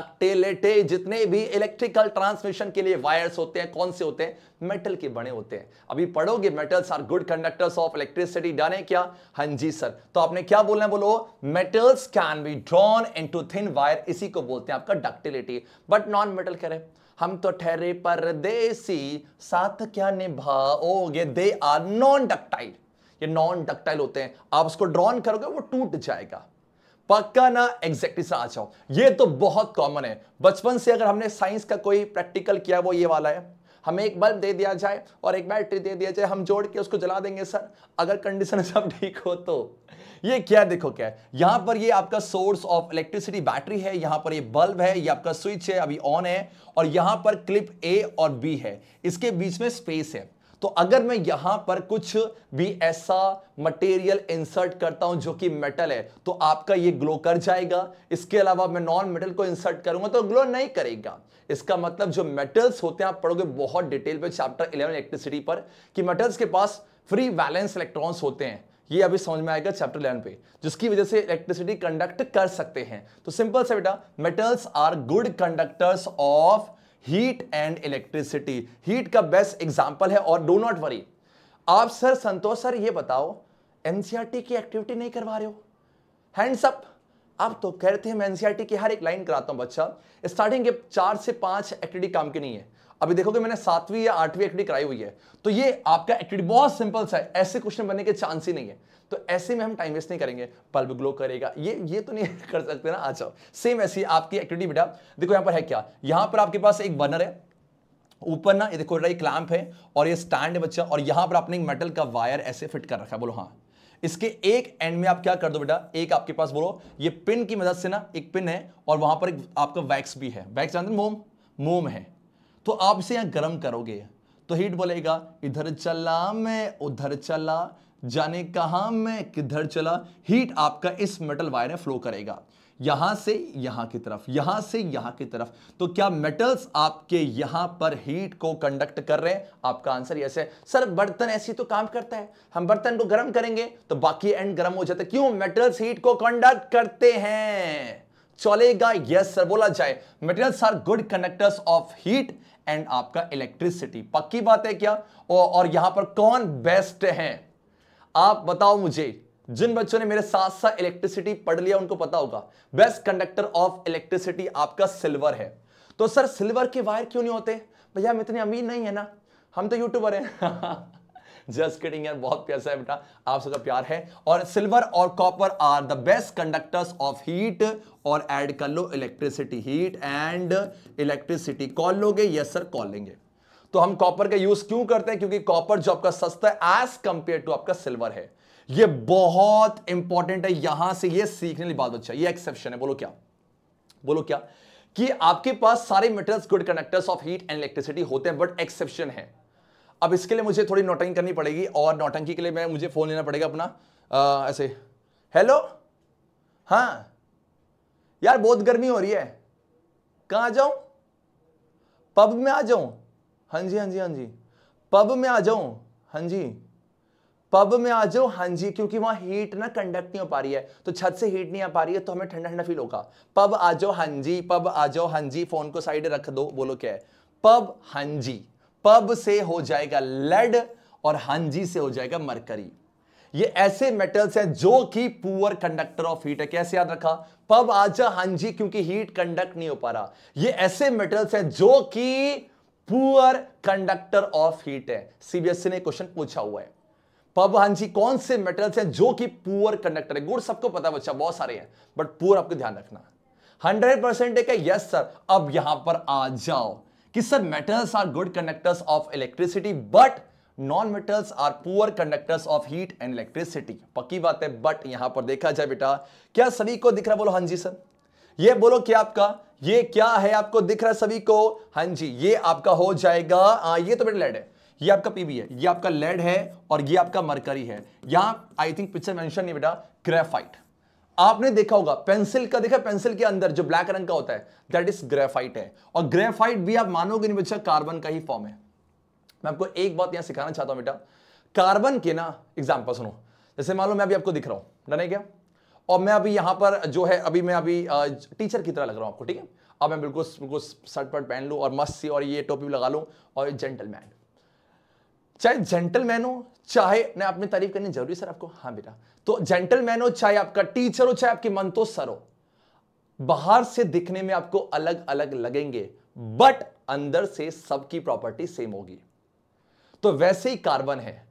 जितने भी इलेक्ट्रिकल ट्रांसमिशन के लिए वायर्स होते हैं कौन से होते हैं मेटल के बने होते हैं अभी पढ़ोगे metals are good conductors of electricity डाने क्या हाँ जी सर तो आपने क्या बोलना है बोलो metals can be drawn into thin wire इसी को बोलते हैं आपका डक्टिलिटी बट नॉन मेटल कह रहे हैं हम तो ठहरे परदेसी साथ क्या निभाओगे दे आर नॉन डक्टाइल ये नॉन डक्टाइल होते हैं आप उसको ड्रॉन करोगे वो टूट जाएगा पक्का ना एग्जैक्टली से आ जाओ ये तो बहुत कॉमन है बचपन से अगर हमने साइंस का कोई प्रैक्टिकल किया वो ये वाला है हमें एक बल्ब दे दिया जाए और एक बैटरी दे दिया जाए हम जोड़ के उसको जला देंगे सर अगर कंडीशन सब ठीक हो तो ये क्या देखो क्या है यहां पर ये आपका सोर्स ऑफ इलेक्ट्रिसिटी बैटरी है यहां पर ये बल्ब है ये आपका स्विच है अभी ऑन है और यहां पर क्लिप ए और बी है इसके बीच में स्पेस है तो अगर मैं यहां पर कुछ भी ऐसा मटेरियल इंसर्ट करता हूं जो कि मेटल है तो आपका ये ग्लो कर जाएगा इसके अलावा मैं नॉन मेटल को इंसर्ट करूंगा तो ग्लो नहीं करेगा इसका मतलब जो मेटल्स होते हैं आप पढ़ोगे बहुत डिटेल में चैप्टर 11 इलेक्ट्रिसिटी पर कि मेटल्स के पास फ्री बैलेंस इलेक्ट्रॉन्स होते हैं ये अभी समझ में आएगा चैप्टर इलेवन पे जिसकी वजह से इलेक्ट्रिसिटी कंडक्ट कर सकते हैं तो सिंपल से बेटा metals are good conductors of heat and electricity heat का बेस्ट एग्जाम्पल है और डो नॉट वरी आप सर संतोष सर ये बताओ एनसीआरटी e की एक्टिविटी नहीं करवा रहे हो हैंड्स अप आप तो कह रहे थे मैं एनसीआरटी e की हर एक लाइन कराता हूं बच्चा स्टार्टिंग के चार से पांच एक्टिविटी काम की नहीं है अभी देखोगे मैंने सातवीं या आठवीं एक्टिविटी कराई हुई है तो ये आपका एक्टिविटी बहुत सिंपल सा है ऐसे क्वेश्चन बनने के चांस ही नहीं है तो ऐसे में हम टाइम वेस्ट नहीं करेंगे बल्ब ग्लो करेगा ये ये तो नहीं कर सकते ना अच्छा सेम ऐसी आपकी एक्टिविटी बेटा देखो यहां पर है क्या यहां पर आपके पास एक बर्नर है ऊपर ना ये देखो बेटा ये क्लैम्प है और ये स्टैंड है बच्चा और यहां पर आपने एक मेटल का वायर ऐसे फिट कर रखा है बोलो हाँ इसके एक एंड में आप क्या कर दो बेटा एक आपके पास बोलो ये पिन की मदद से ना एक पिन है और वहां पर एक आपका वैक्स भी है वैक्स जानते मोम मोम है तो आप इसे यहां गर्म करोगे तो हीट बोलेगा इधर चला मैं उधर चला जाने कहा मैं किधर चला हीट आपका इस मेटल वायर में फ्लो करेगा यहां से यहां की तरफ यहां से यहां की तरफ तो क्या मेटल्स आपके यहां पर हीट को कंडक्ट कर रहे हैं आपका आंसर यस है सर बर्तन ऐसी तो काम करता है हम बर्तन को गर्म करेंगे तो बाकी एंड गर्म हो जाता है क्यों मेटल्स हीट को कंडक्ट करते हैं चलेगा यस सर बोला जाए metals are good conductors of heat and आपका इलेक्ट्रिसिटी पक्की बात है क्या और यहां पर कौन बेस्ट है आप बताओ मुझे जिन बच्चों ने मेरे साथ साथ इलेक्ट्रिसिटी पढ़ लिया उनको पता होगा बेस्ट कंडक्टर ऑफ इलेक्ट्रिसिटी आपका सिल्वर है तो सर सिल्वर के वायर क्यों नहीं होते भैया हम इतने अमीर नहीं है ना हम तो यूट्यूबर हैं जस्ट किडिंग यार बहुत प्यासा है बेटा आप सबका प्यार है और सिल्वर और copper are the best conductors of heat और ऐड कर लो इलेक्ट्रिसिटी हीट एंड इलेक्ट्रिसिटी कॉल लोगे यस सर कॉल लेंगे तो हम कॉपर का यूज क्यों करते हैं क्योंकि कॉपर जो आपका सस्ता है एज कंपेयर टू आपका सिल्वर है ये बहुत इंपॉर्टेंट है यहां से ये सीखने वाली बात बच्चा ये एक्सेप्शन है बोलो क्या बोलो क्या कि आपके पास सारे metals good connectors of heat and electricity होते हैं बट एक्सेप्शन है अब इसके लिए मुझे थोड़ी नोटंकी करनी पड़ेगी और नोटंकी के लिए मैं मुझे फ़ोन लेना पड़ेगा अपना आ, ऐसे हेलो हाँ यार बहुत गर्मी हो रही है कहां आ जाऊं पब में आ जाऊं हाँ जी हाँ जी हाँ जी पब में आ जाऊं हाँ जी पब में आ जाओ हाँ जी क्योंकि वहां हीट ना कंडक्ट नहीं हो पा रही है तो छत से हीट नहीं आ पा रही है तो हमें ठंडा ठंडा फील होगा पब आ जाओ हाँ जी पब आ जाओ हाँ जी फोन को साइड रख दो बोलो क्या है पब हाँ जी पब से हो जाएगा लेड और हांजी से हो जाएगा मरकरी ये ऐसे मेटल्स हैं जो कि पुअर कंडक्टर ऑफ हीट है कैसे याद रखा पब आ हाँ जी क्योंकि हीट कंडक्ट नहीं हो पा रहा ये ऐसे मेटल्स हैं जो कि पुअर कंडक्टर ऑफ हीट है सीबीएसई e ने क्वेश्चन पूछा हुआ है पवन जी कौन से मेटल्स हैं जो कि पुअर कंडक्टर है गुड़ सबको पता बच्चा बहुत सारे हैं बट पुअर आपको ध्यान रखना हंड्रेड परसेंट है यस सर अब यहां पर आ जाओ कि sir metals are good conductors of electricity but non metals are poor conductors of heat and electricity पक्की बात है बट यहां पर देखा जाए बेटा क्या सभी को दिख रहा बोलो हांजी सर ये बोलो कि आपका ये क्या है आपको दिख रहा है सभी को हां जी ये आपका हो जाएगा आ, ये तो बेटा लेड है ये आपका पीबी है ये आपका लेड है और ये आपका मरकरी है यहां आई थिंक पिक्चर मेंशन नहीं बेटा ग्रेफाइट आपने देखा होगा पेंसिल का देखा पेंसिल के अंदर जो ब्लैक रंग का होता है दैट इज ग्रेफाइट है और ग्रेफाइट भी आप मानोगे नहीं बच्चा कार्बन का ही फॉर्म है मैं आपको एक बात यहां सिखाना चाहता हूं बेटा कार्बन के ना एग्जाम्पल सुनो जैसे मान लो मैं अभी आपको दिख रहा हूं डने क्या और मैं अभी यहां पर जो है अभी मैं अभी टीचर की तरह लग रहा हूं आपको ठीक है अब मैं बिल्कुल बिल्कुल शर्ट पट पहन लूँ और मस्त सी और ये टोपी लगा लूँ और जेंटलमैन चाहे जेंटलमैन हो चाहे मैं अपनी तारीफ करनी जरूरी सर आपको हाँ बेटा तो जेंटलमैन हो चाहे आपका टीचर हो चाहे आपकी मन तो सर हो बाहर से दिखने में आपको अलग अलग लगेंगे बट अंदर से सबकी प्रॉपर्टी सेम होगी तो वैसे ही कार्बन है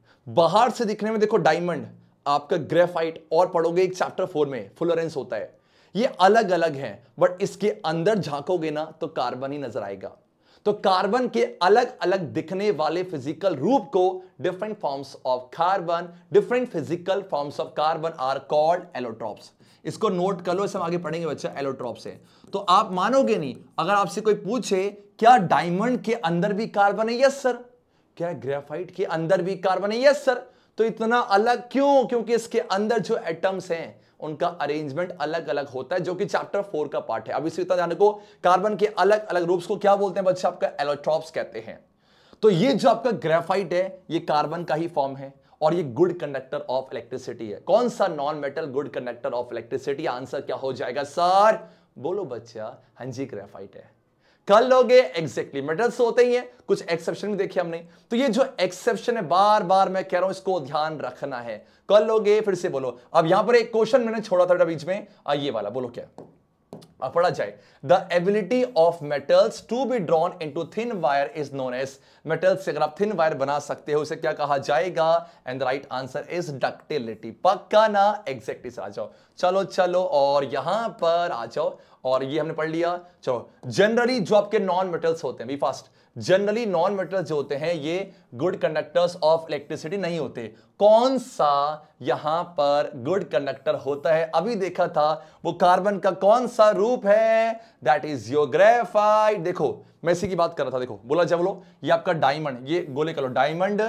बाहर से दिखने में देखो डायमंड आपका ग्रेफाइट और पढ़ोगे एक चैप्टर फोर में फ्लोरेंस होता है ये अलग अलग हैं बट इसके अंदर झांकोगे ना तो कार्बन ही नजर आएगा तो कार्बन के अलग अलग दिखने वाले फिजिकल रूप को different forms of carbon different physical forms of carbon are called allotropes इसको नोट कर लो इसे हम आगे पढ़ेंगे बच्चा एलोट्रॉप्स है तो आप मानोगे नहीं अगर आपसे कोई पूछे क्या डायमंड के अंदर भी कार्बन है यस सर क्या ग्रेफाइट के अंदर भी कार्बन है यस सर तो इतना अलग क्यों क्योंकि इसके अंदर जो एटम्स हैं उनका अरेंजमेंट अलग अलग होता है जो कि चैप्टर फोर का पार्ट है अब इसी तरह को कार्बन के अलग अलग रूप्स को क्या बोलते हैं बच्चे आपका एलोट्रॉप्स कहते हैं तो ये जो आपका ग्रेफाइट है ये कार्बन का ही फॉर्म है और ये गुड कंडक्टर ऑफ इलेक्ट्रिसिटी है कौन सा non metal good conductor of electricity answer क्या हो जाएगा सर बोलो बच्चा हंजी हाँ ग्रेफाइट है कल लोगे एग्जैक्टली मेटल्स तो होते ही हैं कुछ एक्सेप्शन भी देखे हमने तो ये जो एक्सेप्शन है बार बार मैं कह रहा हूं इसको ध्यान रखना है कल लोगे फिर से बोलो अब यहां पर एक क्वेश्चन मैंने छोड़ा था बीच में आइए वाला बोलो क्या अब पढ़ा जाए the ability of metals to be drawn into thin wire is known as metals से अगर आप थिन वायर बना सकते हो उसे क्या कहा जाएगा and the right answer is ductility पक्का ना एग्जैक्टली से आ जाओ चलो चलो और यहां पर आ जाओ और ये हमने पढ़ लिया चलो जनरली जो आपके नॉन मेटल्स होते हैं be fast generally non metals जो होते हैं ये गुड कंडक्टर्स ऑफ इलेक्ट्रिसिटी नहीं होते कौन सा यहां पर गुड कंडक्टर होता है अभी देखा था वो कार्बन का कौन सा रूप है दैट इज योर ग्रेफाइट देखो मैं इसी की बात कर रहा था देखो बोला जब लो ये आपका डायमंड ये गोले कर लो डायमंड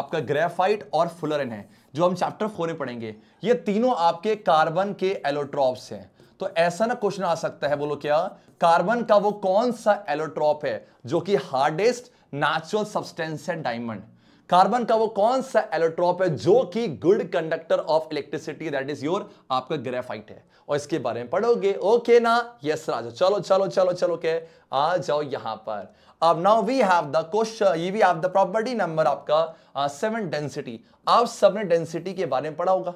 आपका ग्रेफाइट और फुलरन है जो हम चैप्टर फोर में पढ़ेंगे ये तीनों आपके कार्बन के एलोट्रॉप्स हैं तो ऐसा ना क्वेश्चन आ सकता है बोलो क्या कार्बन का वो कौन सा एलोट्रॉप है जो कि हार्डेस्ट नेचुरल सब्सटेंस है डायमंड कार्बन का वो कौन सा एलोट्रॉप है जो कि good conductor of electricity that is your आपका ग्रेफाइट है और इसके बारे में पढ़ोगे ओके ना यस राजो चलो चलो चलो चलो के आ जाओ यहां पर अब now we have the question ये भी हैव द प्रॉपर्टी नंबर आपका सेवन डेंसिटी आप सबने डेंसिटी के बारे में पढ़ा होगा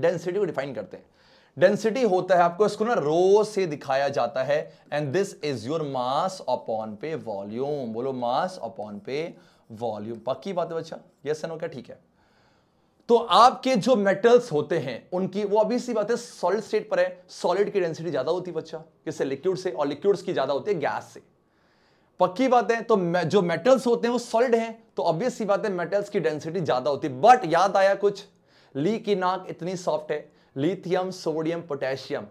डेंसिटी को डिफाइन करते हैं डेंसिटी होता है आपको इसको ना रो से दिखाया जाता है and this is your mass upon पे वॉल्यूम बोलो मास अपॉन पे वॉल्यूम पक्की बात है बच्चा यस नो क्या ठीक है तो आपके जो मेटल्स होते हैं उनकी वो अभी सी बात है सॉलिड स्टेट पर है सॉलिड की डेंसिटी ज्यादा होती है बच्चा किससे लिक्विड से और लिक्विड्स की ज्यादा होती है गैस से पक्की बात है तो जो मेटल्स होते हैं वो सॉलिड हैं तो ऑब्वियस सी बात है मेटल्स की डेंसिटी ज्यादा होती है बट याद आया कुछ ली की नाक इतनी सॉफ्ट है लिथियम सोडियम पोटेशियम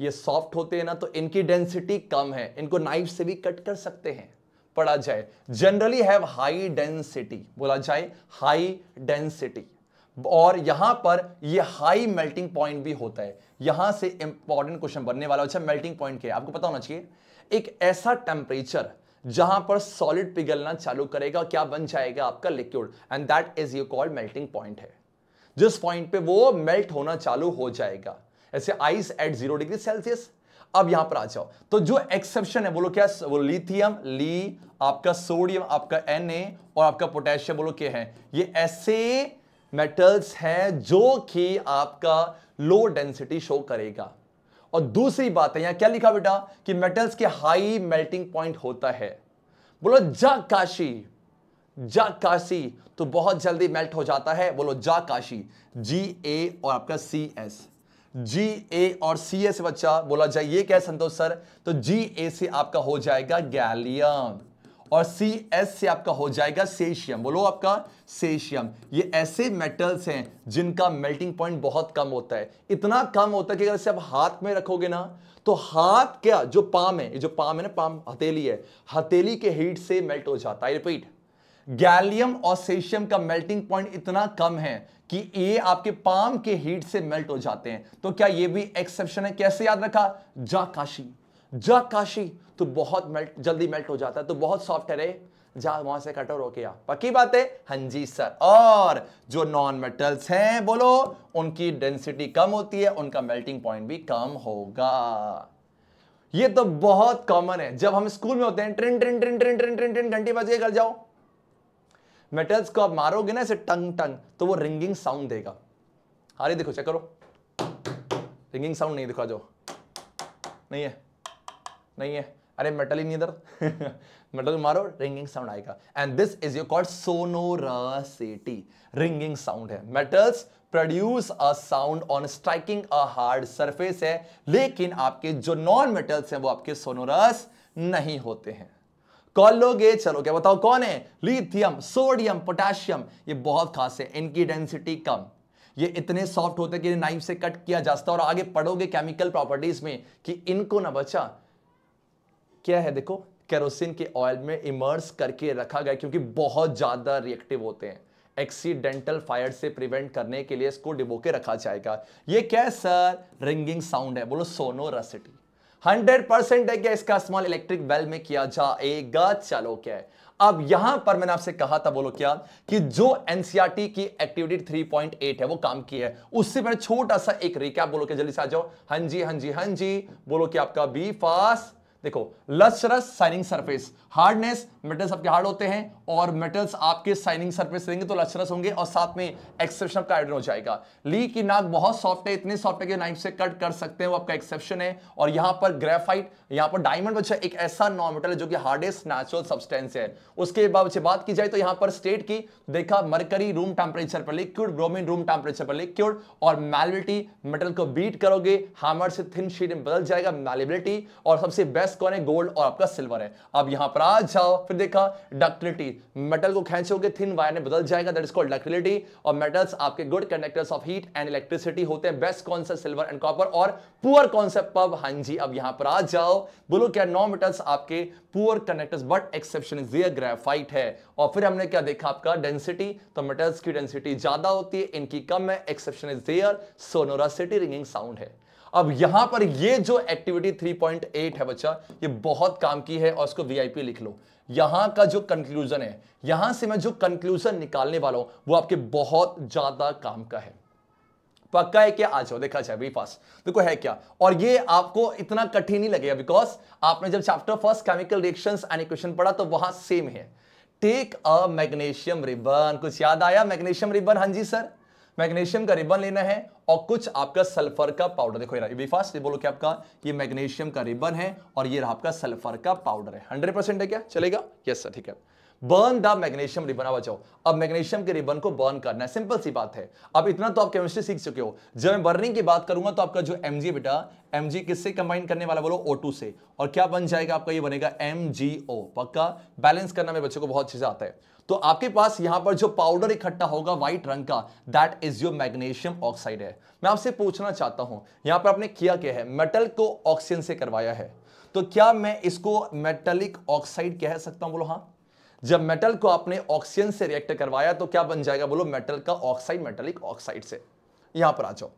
ये सॉफ्ट होते हैं ना तो इनकी डेंसिटी कम है इनको नाइफ से भी कट कर सकते हैं पढ़ा जाए जनरली हैव हाई डेंसिटी बोला जाए हाई डेंसिटी और यहां पर ये हाई मेल्टिंग पॉइंट भी होता है यहां से इंपॉर्टेंट क्वेश्चन बनने वाला अच्छा मेल्टिंग पॉइंट क्या है आपको पता होना चाहिए एक ऐसा टेम्परेचर जहां पर सॉलिड पिघलना चालू करेगा क्या बन जाएगा आपका liquid and that is you called melting point है जिस पॉइंट पे वो मेल्ट होना चालू हो जाएगा ऐसे ice at zero degree Celsius अब यहां पर आ जाओ तो जो एक्सेप्शन है बोलो क्या वो लिथियम ली आपका सोडियम आपका एन और आपका पोटेशियम बोलो क्या है ये ऐसे मेटल्स हैं जो कि आपका लो डेंसिटी शो करेगा और दूसरी बात है यहां क्या लिखा बेटा कि मेटल्स के हाई मेल्टिंग पॉइंट होता है बोलो जा काशी जा काशी तो बहुत जल्दी मेल्ट हो जाता है बोलो जा काशी जी ए और आपका सी एस जी ए और सी एस बच्चा बोला जाए ये क्या संतोष सर तो जी ए से आपका हो जाएगा गैलियम और सी एस से आपका हो जाएगा सेशियम बोलो आपका सेशियम ये ऐसे मेटल्स हैं जिनका मेल्टिंग पॉइंट बहुत कम होता है इतना कम होता है कि अगर इसे आप हाथ में रखोगे ना तो हाथ क्या जो पाम है जो पाम है ना पाम हथेली है हथेली के हीट से मेल्ट हो जाता है रिपीट गैलियम और सेशियम का मेल्टिंग पॉइंट इतना कम है कि ये आपके पाम के हीट से मेल्ट हो जाते हैं तो क्या ये भी एक्सेप्शन है कैसे याद रखा जा काशी जा काशी तो बहुत मेल्ट जल्दी मेल्ट हो जाता है तो बहुत सॉफ्ट है जा वहां से कटोर हो गया पक्की बात है हंजी हाँ सर और जो नॉन मेटल्स हैं बोलो उनकी डेंसिटी कम होती है उनका मेल्टिंग पॉइंट भी कम होगा ये तो बहुत कॉमन है जब हम स्कूल में होते हैं train train train train train train train घंटी बज के घर जाओ मेटल्स को आप मारोगे ना ऐसे टंग टंग तो वो रिंगिंग साउंड देगा अरे देखो चेक करो रिंगिंग साउंड नहीं दिखा जो नहीं है नहीं है अरे मेटल ही नहीं इधर मेटल मारो रिंगिंग साउंड आएगा and this is your called sonorosity ringing sound है metals produce a sound on striking a hard surface है लेकिन आपके जो नॉन मेटल्स हैं वो आपके सोनोरस नहीं होते हैं कौन लोग ये चलो क्या बताओ कौन है लिथियम सोडियम पोटेशियम ये बहुत खास है इनकी डेंसिटी कम ये इतने सॉफ्ट होते कि नाइफ से कट किया जा जाता और आगे पढ़ोगे केमिकल प्रॉपर्टीज में कि इनको ना बचा क्या है देखो केरोसिन के ऑयल में इमर्स करके रखा गया क्योंकि बहुत ज़्यादा रिएक्टिव होते हैं एक्सीडेंटल फायर से प्रिवेंट करने के लिए इसको डिबो के रखा जाएगा ये क्या है सर रिंगिंग साउंड है बोलो सोनोरासिटी हंड्रेड परसेंट है कि इसका इस्तेमाल इलेक्ट्रिक बेल में किया जाएगा चलो क्या अब यहां पर मैंने आपसे कहा था बोलो क्या कि जो एनसीआरटी e की एक्टिविटी 3.8 है वो काम की है उससे मैंने छोटा सा एक रिकैप बोलो क्या जल्दी से आ जाओ हां जी हां जी हां जी बोलो कि आपका बी फास्ट देखो lustrous shining surface hardness metals आपके हार्ड होते हैं और मेटल्स आपके साइनिंग सरफेस देंगे तो लस्टरस होंगे और साथ में एक्सेप्शन का आइडन हो जाएगा ली की नाक बहुत सॉफ्ट है इतने सॉफ्ट है कि नाइफ से कट कर सकते हैं वो आपका एक्सेप्शन है और यहां पर ग्रेफाइट यहां पर डायमंड बच्चा एक ऐसा नॉन मेटल है जो कि हार्डेस्ट नेचुरल सब्सटेंस है उसके बाद बात की जाए तो यहां पर स्टेट की देखा मरकरी रूम टेम्परेचर पर लिक्विड ब्रोमिन रूम टेम्परेचर पर लिक्विड और मेलिबिलिटी मेटल को बीट करोगे हामर से थिन शीट में बदल जाएगा मेलिबिलिटी और सबसे बेस्ट कौन है गोल्ड और आपका सिल्वर है अब यहां पर आ जाओ फिर देखा डक्टिलिटी मेटल को खेचोगे थिन वायर में बदल जाएगा दैट इज कॉल्ड डक्टिलिटी और मेटल्स आपके good conductors of heat and electricity होते हैं बेस्ट कौन सा सिल्वर एंड कॉपर और पुअर कौन सा पब हां जी अब यहां पर आ जाओ बोलो क्या नॉन मेटल्स आपके poor conductors but exception is there graphite है और फिर हमने क्या देखा आपका डेंसिटी तो मेटल्स की डेंसिटी ज्यादा होती है इनकी कम है exception is there sonorosity ringing sound है अब यहां पर ये जो एक्टिविटी 3.8 है बच्चा ये बहुत काम की है और इसको वीआईपी लिख लो यहां का जो कंक्लूजन है यहां से मैं जो कंक्लूजन निकालने वाला हूं वो आपके बहुत ज्यादा काम का है पक्का है क्या आ जाओ देखा जाए फास्ट देखो है क्या और ये आपको इतना कठिन ही लगेगा बिकॉज आपने जब chapter first chemical reaction and equation पढ़ा तो वहां सेम है टेक अ मैग्नेशियम रिबन कुछ याद आया मैग्नेशियम रिबन हां जी सर मैग्नीशियम का रिबन लेना है और कुछ आपका सल्फर का पाउडर देखो ये फास्ट ये बोलो कि आपका ये मैग्नीशियम का रिबन है और ये आपका सल्फर का पाउडर है हंड्रेड परसेंट है क्या चलेगा यस सर ठीक है बर्न द मैग्नेशियम रिबन अब बचाओ अब मैग्नेशियम के रिबन को बर्न करना है सिंपल सी बात है अब इतना तो आप केमिस्ट्री सीख चुके हो जब मैं बर्निंग की बात करूंगा तो आपका जो एम बेटा एम किससे कंबाइन करने वाला बोलो ओ से और क्या बन जाएगा आपका ये बनेगा एम पक्का बैलेंस करना मेरे बच्चों को बहुत चीजें आता है तो आपके पास यहां पर जो पाउडर इकट्ठा होगा व्हाइट रंग का that is your magnesium oxide है मैं आपसे पूछना चाहता हूं यहां पर आपने किया क्या है मेटल को ऑक्सीजन से करवाया है तो क्या मैं इसको मेटलिक ऑक्साइड कह सकता हूं बोलो हाँ जब मेटल को आपने ऑक्सीजन से रिएक्ट करवाया तो क्या बन जाएगा बोलो मेटल का ऑक्साइड मेटलिक ऑक्साइड से यहां पर आ जाओ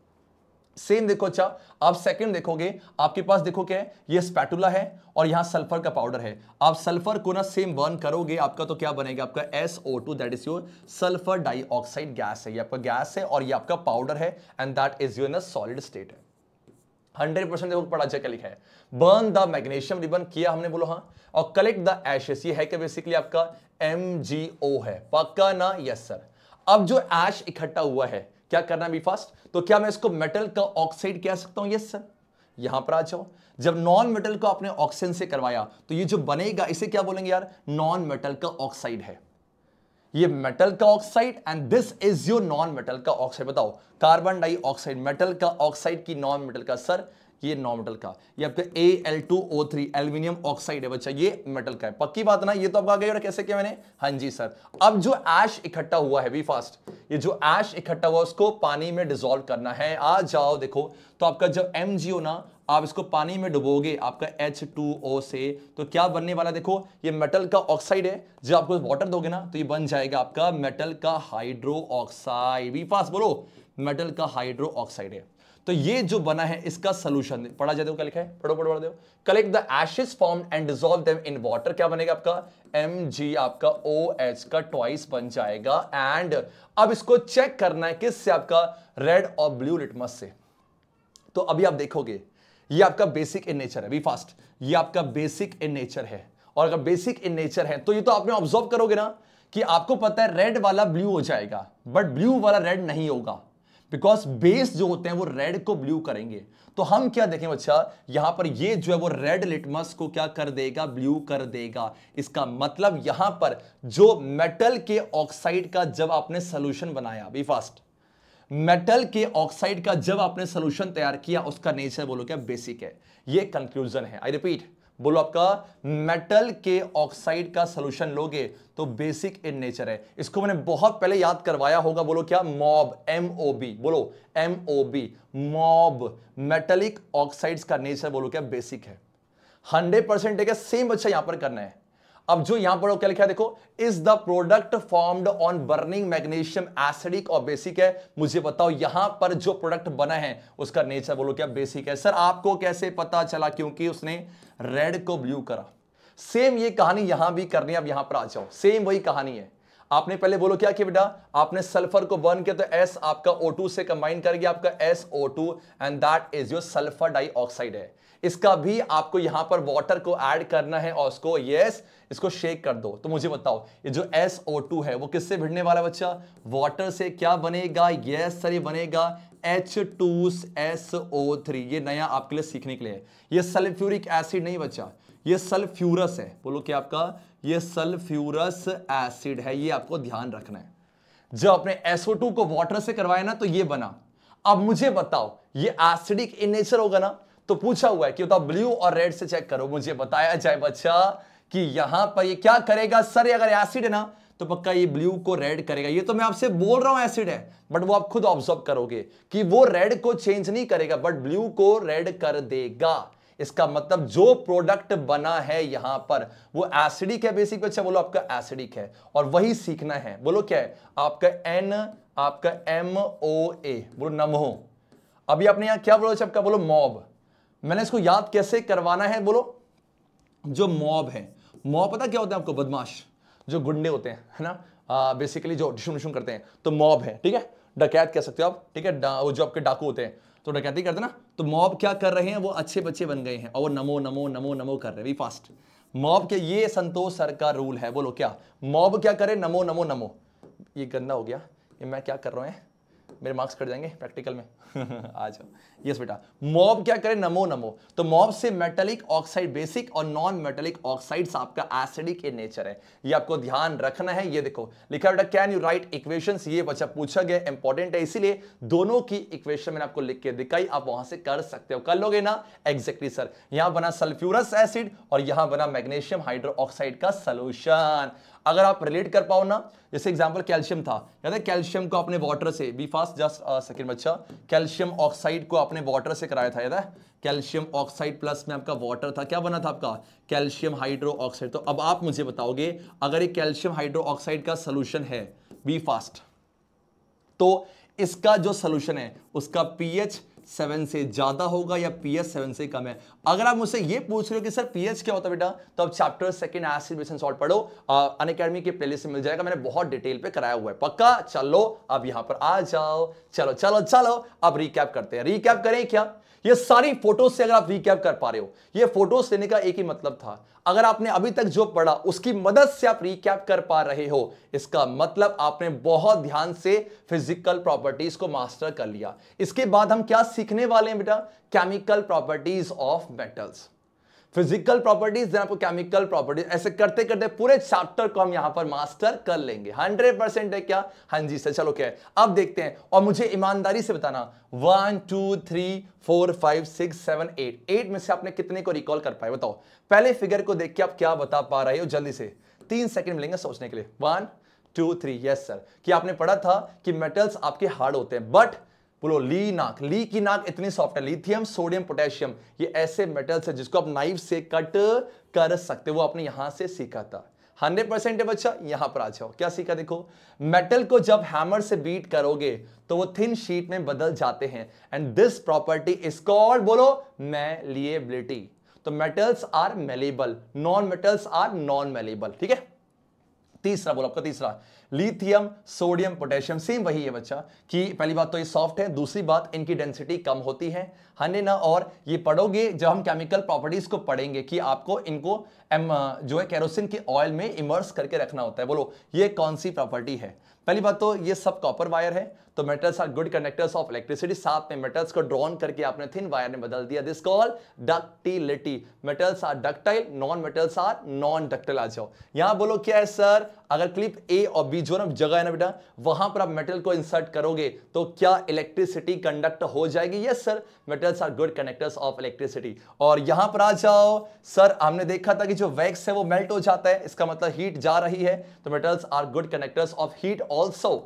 सेम देखो अच्छा आप सेकंड देखोगे आपके पास देखो क्या है ये स्पैटुला है और यहां सल्फर का पाउडर है आप सल्फर को ना सेम बर्न करोगे आपका तो क्या बनेगा आपका S O two that is your sulphur dioxide gas है ये आपका गैस है और ये आपका पाउडर है and that is your solid state है हंड्रेड परसेंट देखो पढ़ा क्या लिखा है बर्न द मैग्नेशियम रिबन किया हमने बोलो हाँ और कलेक्ट द एशेस ये है क्या बेसिकली आपका एम है पक्का ना यस सर अब जो एश इकट्ठा हुआ है क्या करना है बी फास्ट तो क्या मैं इसको मेटल का ऑक्साइड कह सकता हूं यस सर यहां पर आ जाओ जब नॉन मेटल को आपने ऑक्सीजन से करवाया तो ये जो बनेगा इसे क्या बोलेंगे यार नॉन मेटल का ऑक्साइड है ये मेटल का oxide and this is your non metal का ऑक्साइड बताओ कार्बन डाइऑक्साइड मेटल का ऑक्साइड की नॉन मेटल का सर ये नॉन मेटल का ये आपका A L two O three aluminium oxide है बच्चा ये मेटल का है पक्की बात ना ये तो आपका गया और कैसे किया मैंने हाँ जी सर अब जो ऐश इकट्ठा हुआ है बी फास्ट ये जो ऐश इकट्ठा हुआ उसको पानी में डिजोल्व करना है आ जाओ देखो तो आपका जब एम ना आप इसको पानी में डुबोगे आपका एच टू ओ से तो क्या बनने वाला देखो ये मेटल का ऑक्साइड है जब आपको वाटर दोगे ना तो ये बन जाएगा आपका मेटल का हाइड्रो ऑक्साइड भी फास्ट बोलो मेटल का हाइड्रो ऑक्साइड है तो ये जो बना है इसका सोल्यूशन पढ़ा जाते हो क्या लिखा है पढ़ो पढ़ो पढ़ो collect the ashes form and dissolve them in water क्या बनेगा आपका एम जी आपका ओ एच का ट्वाइस बन जाएगा एंड अब इसको चेक करना है किससे आपका रेड और ब्लू लिटमस से तो अभी आप देखोगे ये आपका बेसिक इन नेचर है बी फास्ट ये आपका बेसिक इन नेचर है और अगर बेसिक इन नेचर है तो ये तो आपने ऑब्जर्व करोगे ना कि आपको पता है रेड वाला ब्लू हो जाएगा बट ब्लू वाला रेड नहीं होगा बिकॉज बेस जो होते हैं वो रेड को ब्लू करेंगे तो हम क्या देखें बच्चा यहां पर ये जो है वो रेड लिटमस को क्या कर देगा ब्लू कर देगा इसका मतलब यहां पर जो मेटल के ऑक्साइड का जब आपने सोल्यूशन बनाया बी फास्ट मेटल के ऑक्साइड का जब आपने सोल्यूशन तैयार किया उसका नेचर बोलो क्या बेसिक है ये कंक्लूजन है आई रिपीट बोलो आपका मेटल के ऑक्साइड का सोल्यूशन लोगे तो बेसिक इन नेचर है इसको मैंने बहुत पहले याद करवाया होगा बोलो क्या मॉब एम ओ बी बोलो M O B mob metallic oxides का नेचर बोलो क्या बेसिक है हंड्रेड परसेंट सेम बच्चा यहां पर करना है अब जो यहां पर क्या लिखा है देखो is the product formed on burning magnesium acidic और बेसिक है मुझे बताओ यहां पर जो प्रोडक्ट बना है उसका नेचर बोलो क्या बेसिक है सर आपको कैसे पता चला क्योंकि उसने रेड को ब्लू करा सेम ये कहानी यहां भी करनी है अब यहां पर आ जाओ सेम वही कहानी है आपने पहले बोलो क्या कि बेटा आपने सल्फर को बर्न किया तो एस आपका O2 से कंबाइन करके आपका S O two and that is your sulphur dioxide है इसका भी आपको यहां पर वाटर को ऐड करना है और उसको यस इसको शेक कर दो तो मुझे बताओ ये जो SO2 है वो किससे भिड़ने वाला बच्चा वाटर से क्या बनेगा यस सर ये बनेगा H2SO3 ये नया आपके लिए सीखने के लिए ये सल्फ्यूरिक एसिड नहीं बच्चा ये सल्फ्यूरस है बोलो क्या आपका ये सल्फ्यूरस एसिड है ये आपको ध्यान रखना है जब आपने SO2 को वाटर से करवाया ना तो ये बना अब मुझे बताओ ये एसिडिक इन नेचर होगा ना तो पूछा हुआ है कि बताओ ब्लू और रेड से चेक करो मुझे बताया जाए बच्चा कि यहां पर ये क्या करेगा सर अगर एसिड है ना तो पक्का ये ब्लू को रेड करेगा ये तो मैं आपसे बोल रहा हूं एसिड है बट वो आप खुद ऑब्जर्व करोगे कि वो रेड को चेंज नहीं करेगा बट ब्लू को रेड कर देगा इसका मतलब जो प्रोडक्ट बना है यहां पर वो एसिडिक है बेसिक अच्छा बोलो आपका एसिडिक है और वही सीखना है बोलो क्या है आपका एन आपका एम ओ ए बोलो नमो अभी आपने यहां क्या बोलो आपका बोलो मॉब मैंने इसको याद कैसे करवाना है बोलो जो मॉब है मॉब पता क्या होता है आपको बदमाश जो गुंडे होते हैं है ना बेसिकली जो डिशुम डिशुम करते हैं तो मॉब है ठीक है डकैत कह सकते हो आप ठीक है वो जो आपके डाकू होते हैं तो डकैती करते ना तो मॉब क्या कर रहे हैं वो अच्छे बच्चे बन गए हैं और नमो नमो नमो नमो कर रहे हैं वी फास्ट मॉब के ये संतोष सर का रूल है बोलो क्या मॉब क्या करे नमो नमो नमो ये गंदा हो गया ये मैं क्या कर रहा हूँ मेरे मार्क्स कट जाएंगे प्रैक्टिकल में आ जाओ यस बेटा मॉब क्या करें नमो नमो तो मॉब से मेटलिक ऑक्साइड बेसिक और नॉन मेटलिक ऑक्साइड्स आपका एसिडिक इन नेचर है ये आपको ध्यान रखना है ये देखो लिखा बेटा कैन यू राइट इक्वेशन ये बच्चा पूछा गया इंपॉर्टेंट है इसीलिए दोनों की इक्वेशन मैंने आपको लिख के दिखाई आप वहां से कर सकते हो कर लोगे ना एग्जैक्टली सर यहां बना सल्फ्यूरस एसिड और यहां बना मैग्नेशियम हाइड्रो का सोल्यूशन अगर आप रिलेट कर पाओ ना जैसे एग्जाम्पल कैल्शियम था याद है कैल्शियम को आपने वाटर से बी फास्ट जस्ट सेकेंड बच्चा कैल्शियम ऑक्साइड को आपने वाटर से कराया था याद है कैल्शियम ऑक्साइड प्लस में आपका वाटर था क्या बना था आपका कैल्शियम हाइड्रो ऑक्साइड तो अब आप मुझे बताओगे अगर ये कैल्शियम हाइड्रो ऑक्साइड का सोल्यूशन है बी फास्ट तो इसका जो सोल्यूशन है उसका पीएच सेवन से ज़्यादा होगा या पी एच सेवन से कम है अगर आप मुझसे ये पूछ रहे हो कि सर पी एच क्या होता है बेटा तो आप चैप्टर सेकेंड एसिडेशन बेसन सॉल्ट पढ़ो अन अकेडमी के प्लेलिस्ट में मिल जाएगा मैंने बहुत डिटेल पे कराया हुआ है पक्का चलो अब यहां पर आ जाओ चलो चलो चलो अब रिकैप करते हैं रिकैप करें क्या ये सारी फोटोज से अगर आप रिकैप कर पा रहे हो ये फोटोज लेने का एक ही मतलब था अगर आपने अभी तक जो पढ़ा उसकी मदद से आप रिकैप कर पा रहे हो इसका मतलब आपने बहुत ध्यान से फिजिकल प्रॉपर्टीज को मास्टर कर लिया इसके बाद हम क्या सीखने वाले हैं बेटा chemical properties of metals physical properties then आपको केमिकल प्रॉपर्टीज ऐसे करते करते पूरे चैप्टर को हम यहां पर मास्टर कर लेंगे हंड्रेड परसेंट है क्या हाँ जी सर चलो क्या है अब देखते हैं और मुझे ईमानदारी से बताना one two three four five six seven eight eight में से आपने कितने को रिकॉल कर पाए बताओ पहले फिगर को देख के आप क्या बता पा रहे हो जल्दी से तीन सेकेंड मिलेंगे सोचने के लिए one two three yes sir कि आपने पढ़ा था कि मेटल्स आपके हार्ड होते हैं बट बोलो ली नाक ली की नाक इतनी सॉफ्ट है लिथियम सोडियम पोटेशियम ये ऐसे मेटल्स है जिसको आप नाइफ से कट कर सकते हो आपने यहां से सीखा था हंड्रेड परसेंट है बच्चा यहां पर आ जाओ क्या सीखा देखो मेटल को जब हैमर से बीट करोगे तो वो थिन शीट में बदल जाते हैं and this property is called बोलो मेलिएबिलिटी तो metals are malleable non metals are non malleable ठीक है तीसरा बोलो आपका तीसरा लिथियम सोडियम पोटेशियम सेम वही है बच्चा कि पहली बात तो ये सॉफ्ट है दूसरी बात इनकी डेंसिटी कम होती है हने हाँ ना और ये पढ़ोगे जब हम केमिकल प्रॉपर्टीज को पढ़ेंगे कि आपको इनको एम, जो है कैरोसिन के ऑयल में इमर्स करके रखना होता है बोलो ये कौन सी प्रॉपर्टी है पहली बात तो ये सब कॉपर वायर है तो metals are good connectors of electricity साथ में मेटल्स को ड्रॉन करके आपने थिन वायर में बदल दिया this call ductility metals are ductile non metals are non ductile आ जाओ यहां बोलो क्या है सर अगर क्लिप ए और बी जो ना जगह है ना बेटा वहां पर आप मेटल को इंसर्ट करोगे तो क्या इलेक्ट्रिसिटी कंडक्ट हो जाएगी yes sir metals are good connectors of electricity और यहां पर आ जाओ सर हमने देखा था कि जो वैक्स है वो मेल्ट हो जाता है इसका मतलब हीट जा रही है तो metals are good connectors of heat also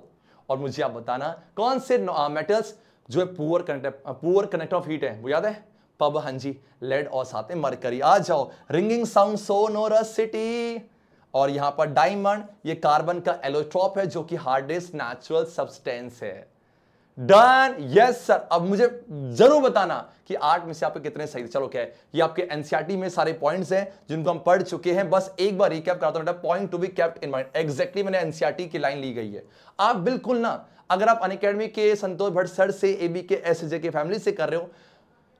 और मुझे आप बताना कौन से मेटल्स uh, जो है poor connect poor connect of heat है वो याद है पब हांजी लेड और साथ में मरकरी आ जाओ रिंगिंग साउंड सोनोरस सिटी और यहां पर डायमंड ये कार्बन का एलोट्रॉप है जो कि हार्डेस्ट नेचुरल सब्सटेंस है डन यस सर अब मुझे जरूर बताना कि आठ में से आपके कितने सही चलो क्या है ये आपके एनसीआरटी e में सारे पॉइंट्स हैं जिनको हम पढ़ चुके हैं बस एक बार रिकैप कराता हूं point to be kept in mind exactly मैंने एनसीआरटी e की लाइन ली गई है आप बिल्कुल ना अगर आप अन के संतोष भट्ट सर से A B K S J K family से कर रहे हो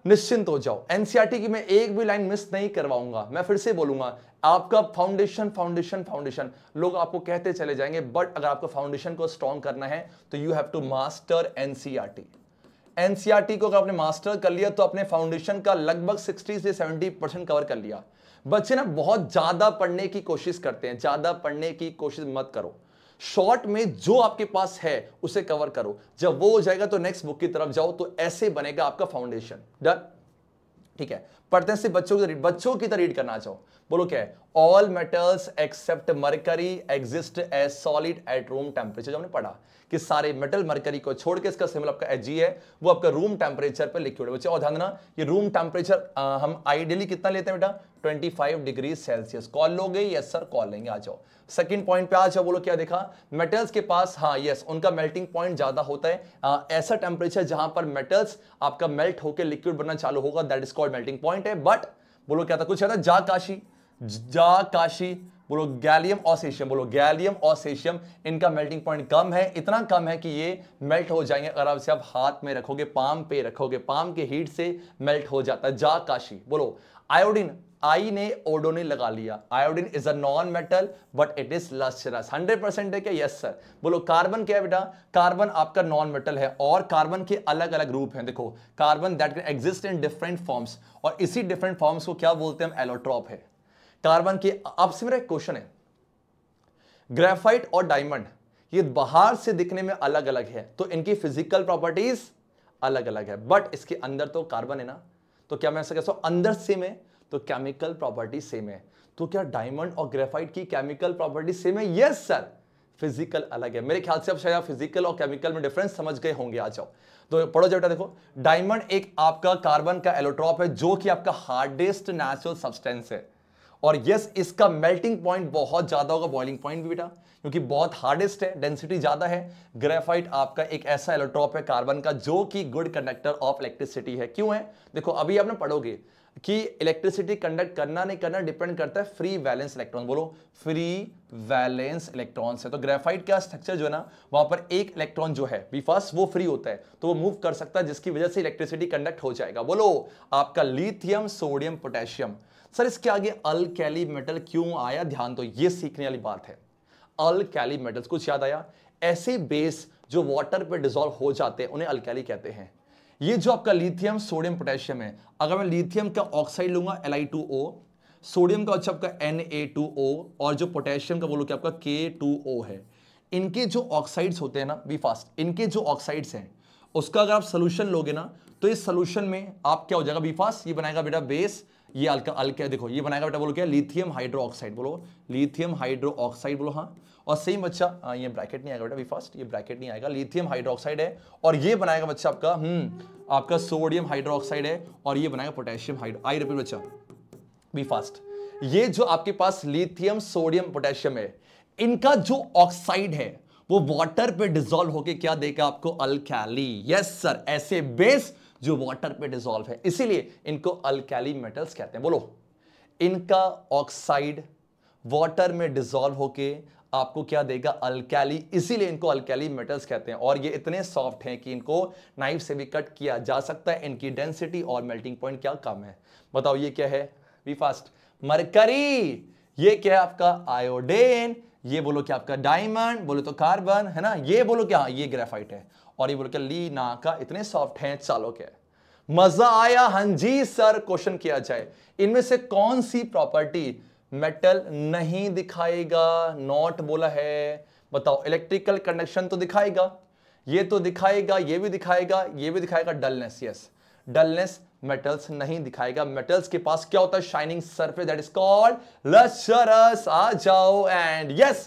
निश्चिंत हो जाओ एनसीआरटी e की मैं एक भी लाइन मिस नहीं करवाऊंगा मैं फिर से बोलूंगा आपका फाउंडेशन फाउंडेशन फाउंडेशन लोग आपको कहते चले जाएंगे बट अगर आपको फाउंडेशन को स्ट्रॉन्ग करना है तो you have to master NCERT NCERT को अगर आपने मास्टर कर लिया तो अपने फाउंडेशन का लगभग 60 से 70 परसेंट कवर कर लिया बच्चे ना बहुत ज्यादा पढ़ने की कोशिश करते हैं ज्यादा पढ़ने की कोशिश मत करो शॉर्ट में जो आपके पास है उसे कवर करो जब वो हो जाएगा तो नेक्स्ट बुक की तरफ जाओ तो ऐसे बनेगा आपका फाउंडेशन डन ठीक है पढ़ते हैं सिर्फ बच्चों की बच्चों की तरह रीड करना चाहो बोलो क्या है all metals except mercury exist as solid at room temperature जो हमने पढ़ा कि सारे मेटल मरकरी को छोड़ के इसका सिंबल आपका एच है वो आपका रूम टेम्परेचर पर लिक्विड है बच्चे और ध्यान ये रूम टेम्परेचर हम आइडियली कितना लेते हैं बेटा 25 डिग्री सेल्सियस कॉल लोगे यस सर कॉल लेंगे आ जाओ सेकंड पॉइंट पे आ जाओ बोलो क्या देखा मेटल्स के पास हाँ यस उनका मेल्टिंग पॉइंट ज्यादा होता है आ, ऐसा टेम्परेचर जहां पर मेटल्स आपका मेल्ट होकर लिक्विड बनना चालू होगा that is called melting point है बट बोलो क्या था कुछ है था जाकाशी Mm-hmm. जा काशी बोलो गैलियम ऑसेशियम बोलो गैलियम ऑसेशियम इनका मेल्टिंग पॉइंट कम है इतना कम है कि ये मेल्ट हो जाएंगे अगर आप इसे आप हाथ में रखोगे पाम पे रखोगे पाम के हीट से मेल्ट हो जाता है जा काशी बोलो आयोडीन आई ने ओडोने लगा लिया iodine is a non metal but it is lustrous 100 percent है क्या यस सर बोलो कार्बन क्या है बेटा कार्बन आपका नॉन मेटल है और कार्बन के अलग अलग रूप हैं देखो carbon that can exist in different forms और इसी डिफरेंट फॉर्म्स को क्या बोलते हैं हम एलोट्रॉप है कार्बन के आपसे मेरा क्वेश्चन है ग्रेफाइट और डायमंड ये बाहर से दिखने में अलग अलग है तो इनकी फिजिकल प्रॉपर्टीज अलग अलग है बट इसके अंदर तो कार्बन है ना तो क्या मैं ऐसा कह सकता हूं अंदर सेम है तो केमिकल प्रॉपर्टी सेम है तो क्या डायमंड और ग्रेफाइट की केमिकल प्रॉपर्टी सेम है यस सर फिजिकल अलग है मेरे ख्याल से अब शायद फिजिकल और केमिकल में डिफरेंस समझ गए होंगे आ जाओ तो पढ़ो बेटा देखो डायमंड एक आपका कार्बन का एलोट्रॉप है जो कि आपका हार्डेस्ट नेचुरल सब्सटेंस है और यस इसका मेल्टिंग पॉइंट बहुत ज्यादा होगा बॉइलिंग पॉइंट भी बेटा क्योंकि बहुत हार्डेस्ट है डेंसिटी ज्यादा है ग्रेफाइट आपका एक ऐसा इलेक्ट्रॉप है कार्बन का जो कि गुड कंडक्टर ऑफ इलेक्ट्रिसिटी है क्यों है देखो अभी आपने पढ़ोगे कि इलेक्ट्रिसिटी कंडक्ट करना नहीं करना डिपेंड करता है फ्री वैलेंस इलेक्ट्रॉन बोलो फ्री वैलेंस इलेक्ट्रॉन है तो ग्रेफाइट का स्ट्रक्चर जो है ना वहां पर एक इलेक्ट्रॉन जो है बी फर्स्ट वो फ्री होता है तो वो मूव कर सकता है जिसकी वजह से इलेक्ट्रिसिटी कंडक्ट हो जाएगा बोलो आपका लिथियम सोडियम पोटेशियम सर इसके आगे अल कैली मेटल क्यों आया ध्यान दो तो ये सीखने वाली बात है अल कैली मेटल्स कुछ याद आया ऐसे बेस जो वाटर पे डिजोल्व हो जाते हैं उन्हें अलकैली कहते हैं ये जो आपका लिथियम सोडियम पोटेशियम है अगर मैं लिथियम का ऑक्साइड लूंगा एल सोडियम का अच्छा आपका एन और जो पोटेशियम का बोलो कि आपका के है इनके जो ऑक्साइड्स होते हैं ना बी फास्ट इनके जो ऑक्साइड्स हैं उसका अगर आप सोल्यूशन लोगे ना तो इस सोल्यूशन में आप क्या हो जाएगा बी फास्ट ये बनाएगा बेटा बेस ये अल्का अल्का देखो ये बनाएगा बेटा बोलो क्या लिथियम हाइड्रो ऑक्साइड बोलो लिथियम हाइड्रो ऑक्साइड बोलो हाँ और सेम बच्चा हाँ, ये ब्रैकेट नहीं आएगा बेटा फर्स्ट ये ब्रैकेट नहीं आएगा लिथियम हाइड्रोक्साइड है और ये बनाएगा बच्चा आपका हम्म आपका सोडियम हाइड्रोक्साइड है और ये बनाएगा पोटेशियम हाइड्रो आई रिपीट बच्चा बी फास्ट ये जो आपके पास लिथियम सोडियम पोटेशियम है इनका जो ऑक्साइड है वो वाटर पे डिजोल्व होके क्या देगा आपको अल्कैली यस सर ऐसे बेस जो वाटर पे डिजोल्व है इसीलिए इनको अल्कैली मेटल्स कहते हैं बोलो इनका ऑक्साइड वाटर में डिजोल्व होके आपको क्या देगा अल्कैली इसीलिए इनको अल्कैली मेटल्स कहते हैं और ये इतने सॉफ्ट हैं कि इनको नाइफ से भी कट किया जा सकता है इनकी डेंसिटी और मेल्टिंग पॉइंट क्या कम है बताओ ये क्या है वी फास्ट मरकरी ये क्या है आपका आयोडेन ये बोलो क्या आपका डायमंड बोलो तो कार्बन है ना ये बोलो क्या हाँ, ये ग्रेफाइट है और ये बोल के ली ना का इतने सॉफ्ट हैं चालो के मजा आया हां जी सर क्वेश्चन किया जाए इनमें से कौन सी प्रॉपर्टी मेटल नहीं दिखाएगा नॉट बोला है बताओ इलेक्ट्रिकल कंडक्शन तो दिखाएगा ये तो दिखाएगा ये भी दिखाएगा ये भी दिखाएगा डलनेस यस डलनेस मेटल्स नहीं दिखाएगा मेटल्स के पास क्या होता है shining surface that is called lustrous आ जाओ and yes yes,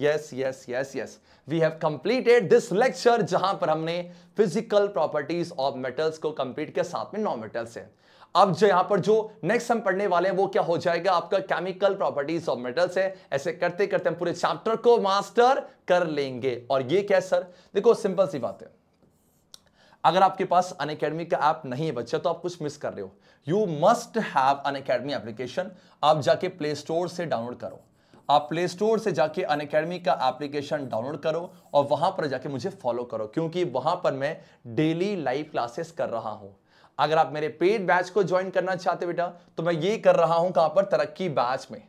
yes yes yes yes we have completed this lecture जहां पर हमने फिजिकल प्रॉपर्टीज ऑफ मेटल्स को कंप्लीट किया साथ में नॉन मेटल्स से अब जो यहां पर जो नेक्स्ट हम पढ़ने वाले हैं वो क्या हो जाएगा आपका केमिकल प्रॉपर्टीज ऑफ मेटल्स है ऐसे करते करते हम पूरे चैप्टर को मास्टर कर लेंगे और ये क्या है सर देखो सिंपल सी बात है अगर आपके पास अन का ऐप नहीं है बच्चा तो आप कुछ मिस कर रहे हो you must have an application आप जाके प्ले स्टोर से डाउनलोड करो आप प्ले स्टोर से जाके अन अकेडमी का एप्लीकेशन डाउनलोड करो और वहां पर जाके मुझे फॉलो करो क्योंकि वहां पर मैं डेली लाइव क्लासेस कर रहा हूं अगर आप मेरे पेड बैच को ज्वाइन करना चाहते बेटा तो मैं ये कर रहा हूं कहां पर तरक्की बैच में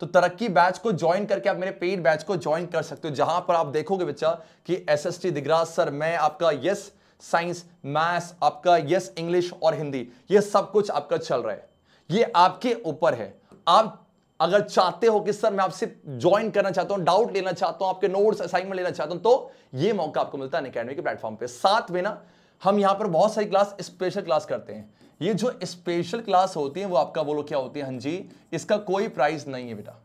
तो तरक्की बैच को ज्वाइन करके आप मेरे पेड बैच को ज्वाइन कर सकते हो जहां पर आप देखोगे बच्चा कि एस एस दिगराज सर मैं आपका यस साइंस मैथ्स आपका यस इंग्लिश और हिंदी ये सब कुछ आपका चल रहा है ये आपके ऊपर है आप अगर चाहते हो कि सर मैं आपसे ज्वाइन करना चाहता हूं डाउट लेना चाहता हूं आपके नोट्स असाइनमेंट लेना चाहता हूं तो ये मौका आपको मिलता है अकेडमी के प्लेटफॉर्म पे साथ में ना हम यहां पर बहुत सारी क्लास स्पेशल क्लास करते हैं ये जो स्पेशल क्लास होती है वो आपका बोलो क्या होती है हाँ जी इसका कोई प्राइस नहीं है बेटा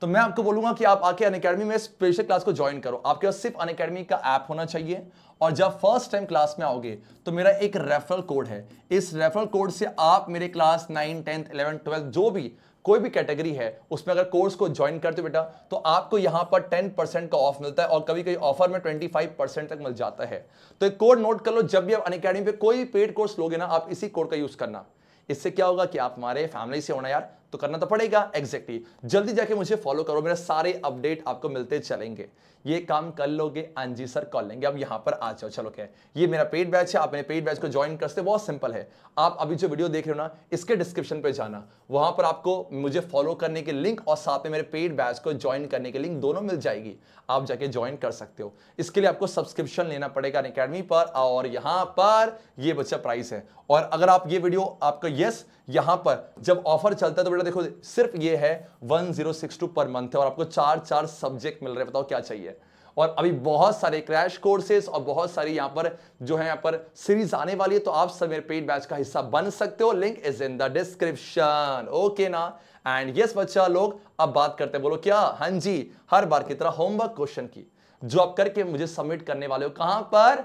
तो मैं आपको बोलूंगा कि आप आके अन अकेडमी में स्पेशल क्लास को ज्वाइन करो आपके पास सिर्फ अन अकेडमी का ऐप होना चाहिए और जब फर्स्ट टाइम क्लास में आओगे तो मेरा एक रेफरल कोड है इस रेफरल कोड से आप मेरे class nine tenth eleven twelfth जो भी कोई भी कैटेगरी है उसमें अगर कोर्स को ज्वाइन करते बेटा तो आपको यहां पर टेन परसेंट का ऑफ मिलता है और कभी कभी ऑफर में ट्वेंटी फाइव परसेंट तक मिल जाता है तो एक कोड नोट कर लो जब भी आप अन अकेडमी पे कोई पेड कोर्स लोगे ना आप इसी कोड का यूज करना इससे क्या होगा कि आप हमारे फैमिली से होना यार तो करना तो पड़ेगा एग्जैक्टली जल्दी जाके मुझे फॉलो करो मेरे सारे अपडेट आपको मिलते चलेंगे ये काम कर लोगे अंजी हाँ सर कर लेंगे अब यहाँ पर आ जाओ चलो क्या ये मेरा पेड बैच है आप मेरे पेड बैच को ज्वाइन कर सकते बहुत सिंपल है आप अभी जो वीडियो देख रहे हो ना इसके डिस्क्रिप्शन पर जाना वहां पर आपको मुझे फॉलो करने के लिंक और साथ में मेरे पेड बैच को ज्वाइन करने की लिंक दोनों मिल जाएगी आप जाके ज्वाइन कर सकते हो इसके लिए आपको सब्सक्रिप्शन लेना पड़ेगा अकेडमी पर और यहाँ पर ये बच्चा प्राइस है और अगर आप ये वीडियो आपका यस यहाँ पर जब ऑफर चलता है तो बेटा देखो सिर्फ ये है 1062 पर मंथ है और आपको चार चार सब्जेक्ट मिल रहे हैं बताओ क्या चाहिए और अभी बहुत सारे क्रैश कोर्सेस और बहुत सारी यहां पर जो है यहां पर सीरीज आने वाली है तो आप सब मेरे पेड बैच का हिस्सा बन सकते हो link is in the description okay ना एंड यस बच्चा लोग अब बात करते हैं बोलो क्या हां जी हर बार की तरह होमवर्क क्वेश्चन की जो आप करके मुझे सबमिट करने वाले हो कहां पर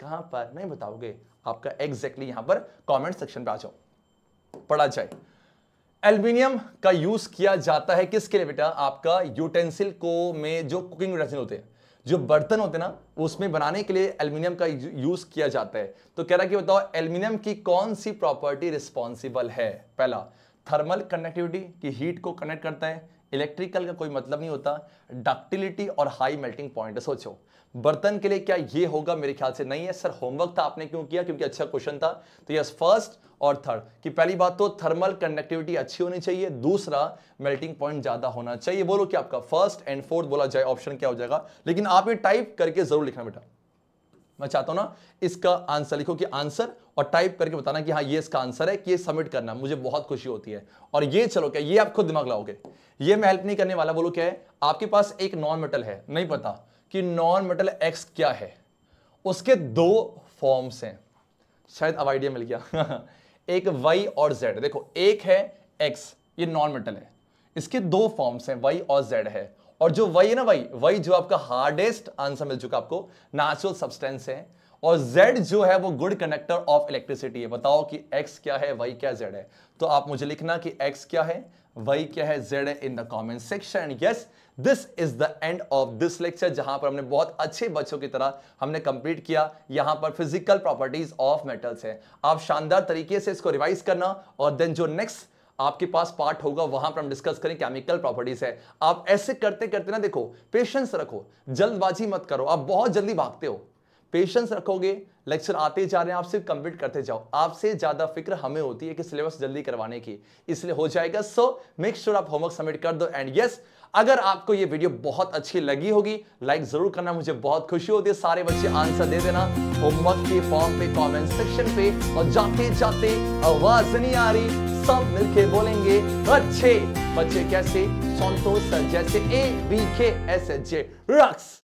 कहां पर नहीं बताओगे आपका एग्जैक्टली exactly यहां पर कमेंट सेक्शन पे आ जाओ पढ़ा जाए एल्युमिनियम का यूज किया जाता है किसके लिए बेटा आपका यूटेंसिल को में जो कुकिंग होते हैं जो बर्तन होते ना उसमें बनाने के लिए एल्युमिनियम का यूज किया जाता है तो कह रहा कि बताओ एल्युमिनियम की कौन सी प्रॉपर्टी रिस्पॉन्सिबल है पहला थर्मल कनेक्टिविटी कि हीट को कनेक्ट करता है इलेक्ट्रिकल का कोई मतलब नहीं होता डक्टिलिटी और हाई मेल्टिंग पॉइंट सोचो बर्तन के लिए क्या ये होगा मेरे ख्याल से नहीं है सर होमवर्क था आपने क्यों किया क्योंकि अच्छा क्वेश्चन था तो यस फर्स्ट और थर्ड कि पहली बात तो थर्मल कंडक्टिविटी अच्छी होनी चाहिए दूसरा मेल्टिंग पॉइंट ज्यादा होना चाहिए बोलो कि आपका फर्स्ट एंड फोर्थ बोला जाए ऑप्शन क्या हो जाएगा लेकिन आप ये टाइप करके जरूर लिखना बेटा मैं चाहता हूं ना इसका आंसर लिखो कि आंसर और टाइप करके बताना कि हाँ ये इसका आंसर है कि ये सबमिट करना मुझे बहुत खुशी होती है और ये चलो क्या ये आप खुद दिमाग लाओगे ये मैं हेल्प नहीं करने वाला बोलो क्या है आपके पास एक नॉन मेटल है नहीं पता कि नॉन मेटल एक्स क्या है उसके दो फॉर्म्स हैं शायद अब आइडिया मिल गया एक वाई और जेड देखो एक है एक्स ये नॉन मेटल है इसके दो फॉर्म्स हैं वाई और जेड है और जो वाई है ना वाई वाई जो आपका हार्डेस्ट आंसर मिल चुका आपको नेचुरल सब्सटेंस है और Z जो है वो गुड कनेक्टर ऑफ इलेक्ट्रिसिटी है बताओ कि X क्या है Y क्या Z है तो आप मुझे लिखना कि X क्या है Y क्या है Z है in the comment section yes this is the end of this lecture जहां पर हमने बहुत अच्छे बच्चों की तरह हमने कंप्लीट किया यहां पर फिजिकल प्रॉपर्टीज ऑफ मेटल्स है आप शानदार तरीके से इसको रिवाइज करना और देन जो नेक्स्ट आपके पास पार्ट होगा वहां पर हम डिस्कस करें केमिकल प्रॉपर्टीज है आप ऐसे करते करते ना देखो पेशेंस रखो जल्दबाजी मत करो आप बहुत जल्दी भागते हो पेशेंस रखोगे लेक्चर आते जा रहे हैं आप सिर्फ कंप्लीट करते जाओ आपसे ज़्यादा फिक्र हमें होती है कि सिलेबस जल्दी करवाने की इसलिए हो जाएगा सो मेक श्योर आप होमवर्क सबमिट कर दो एंड यस yes, अगर आपको ये वीडियो बहुत अच्छी लगी होगी लाइक जरूर करना मुझे बहुत खुशी होती है सारे बच्चे आंसर दे देना होमवर्क के फॉर्म पे कमेंट सेक्शन पे और जाते जाते आवाज नहीं आ रही सब मिलके बोलेंगे अच्छे बच्चे कैसे संतोष जैसे A B K S H J रक्स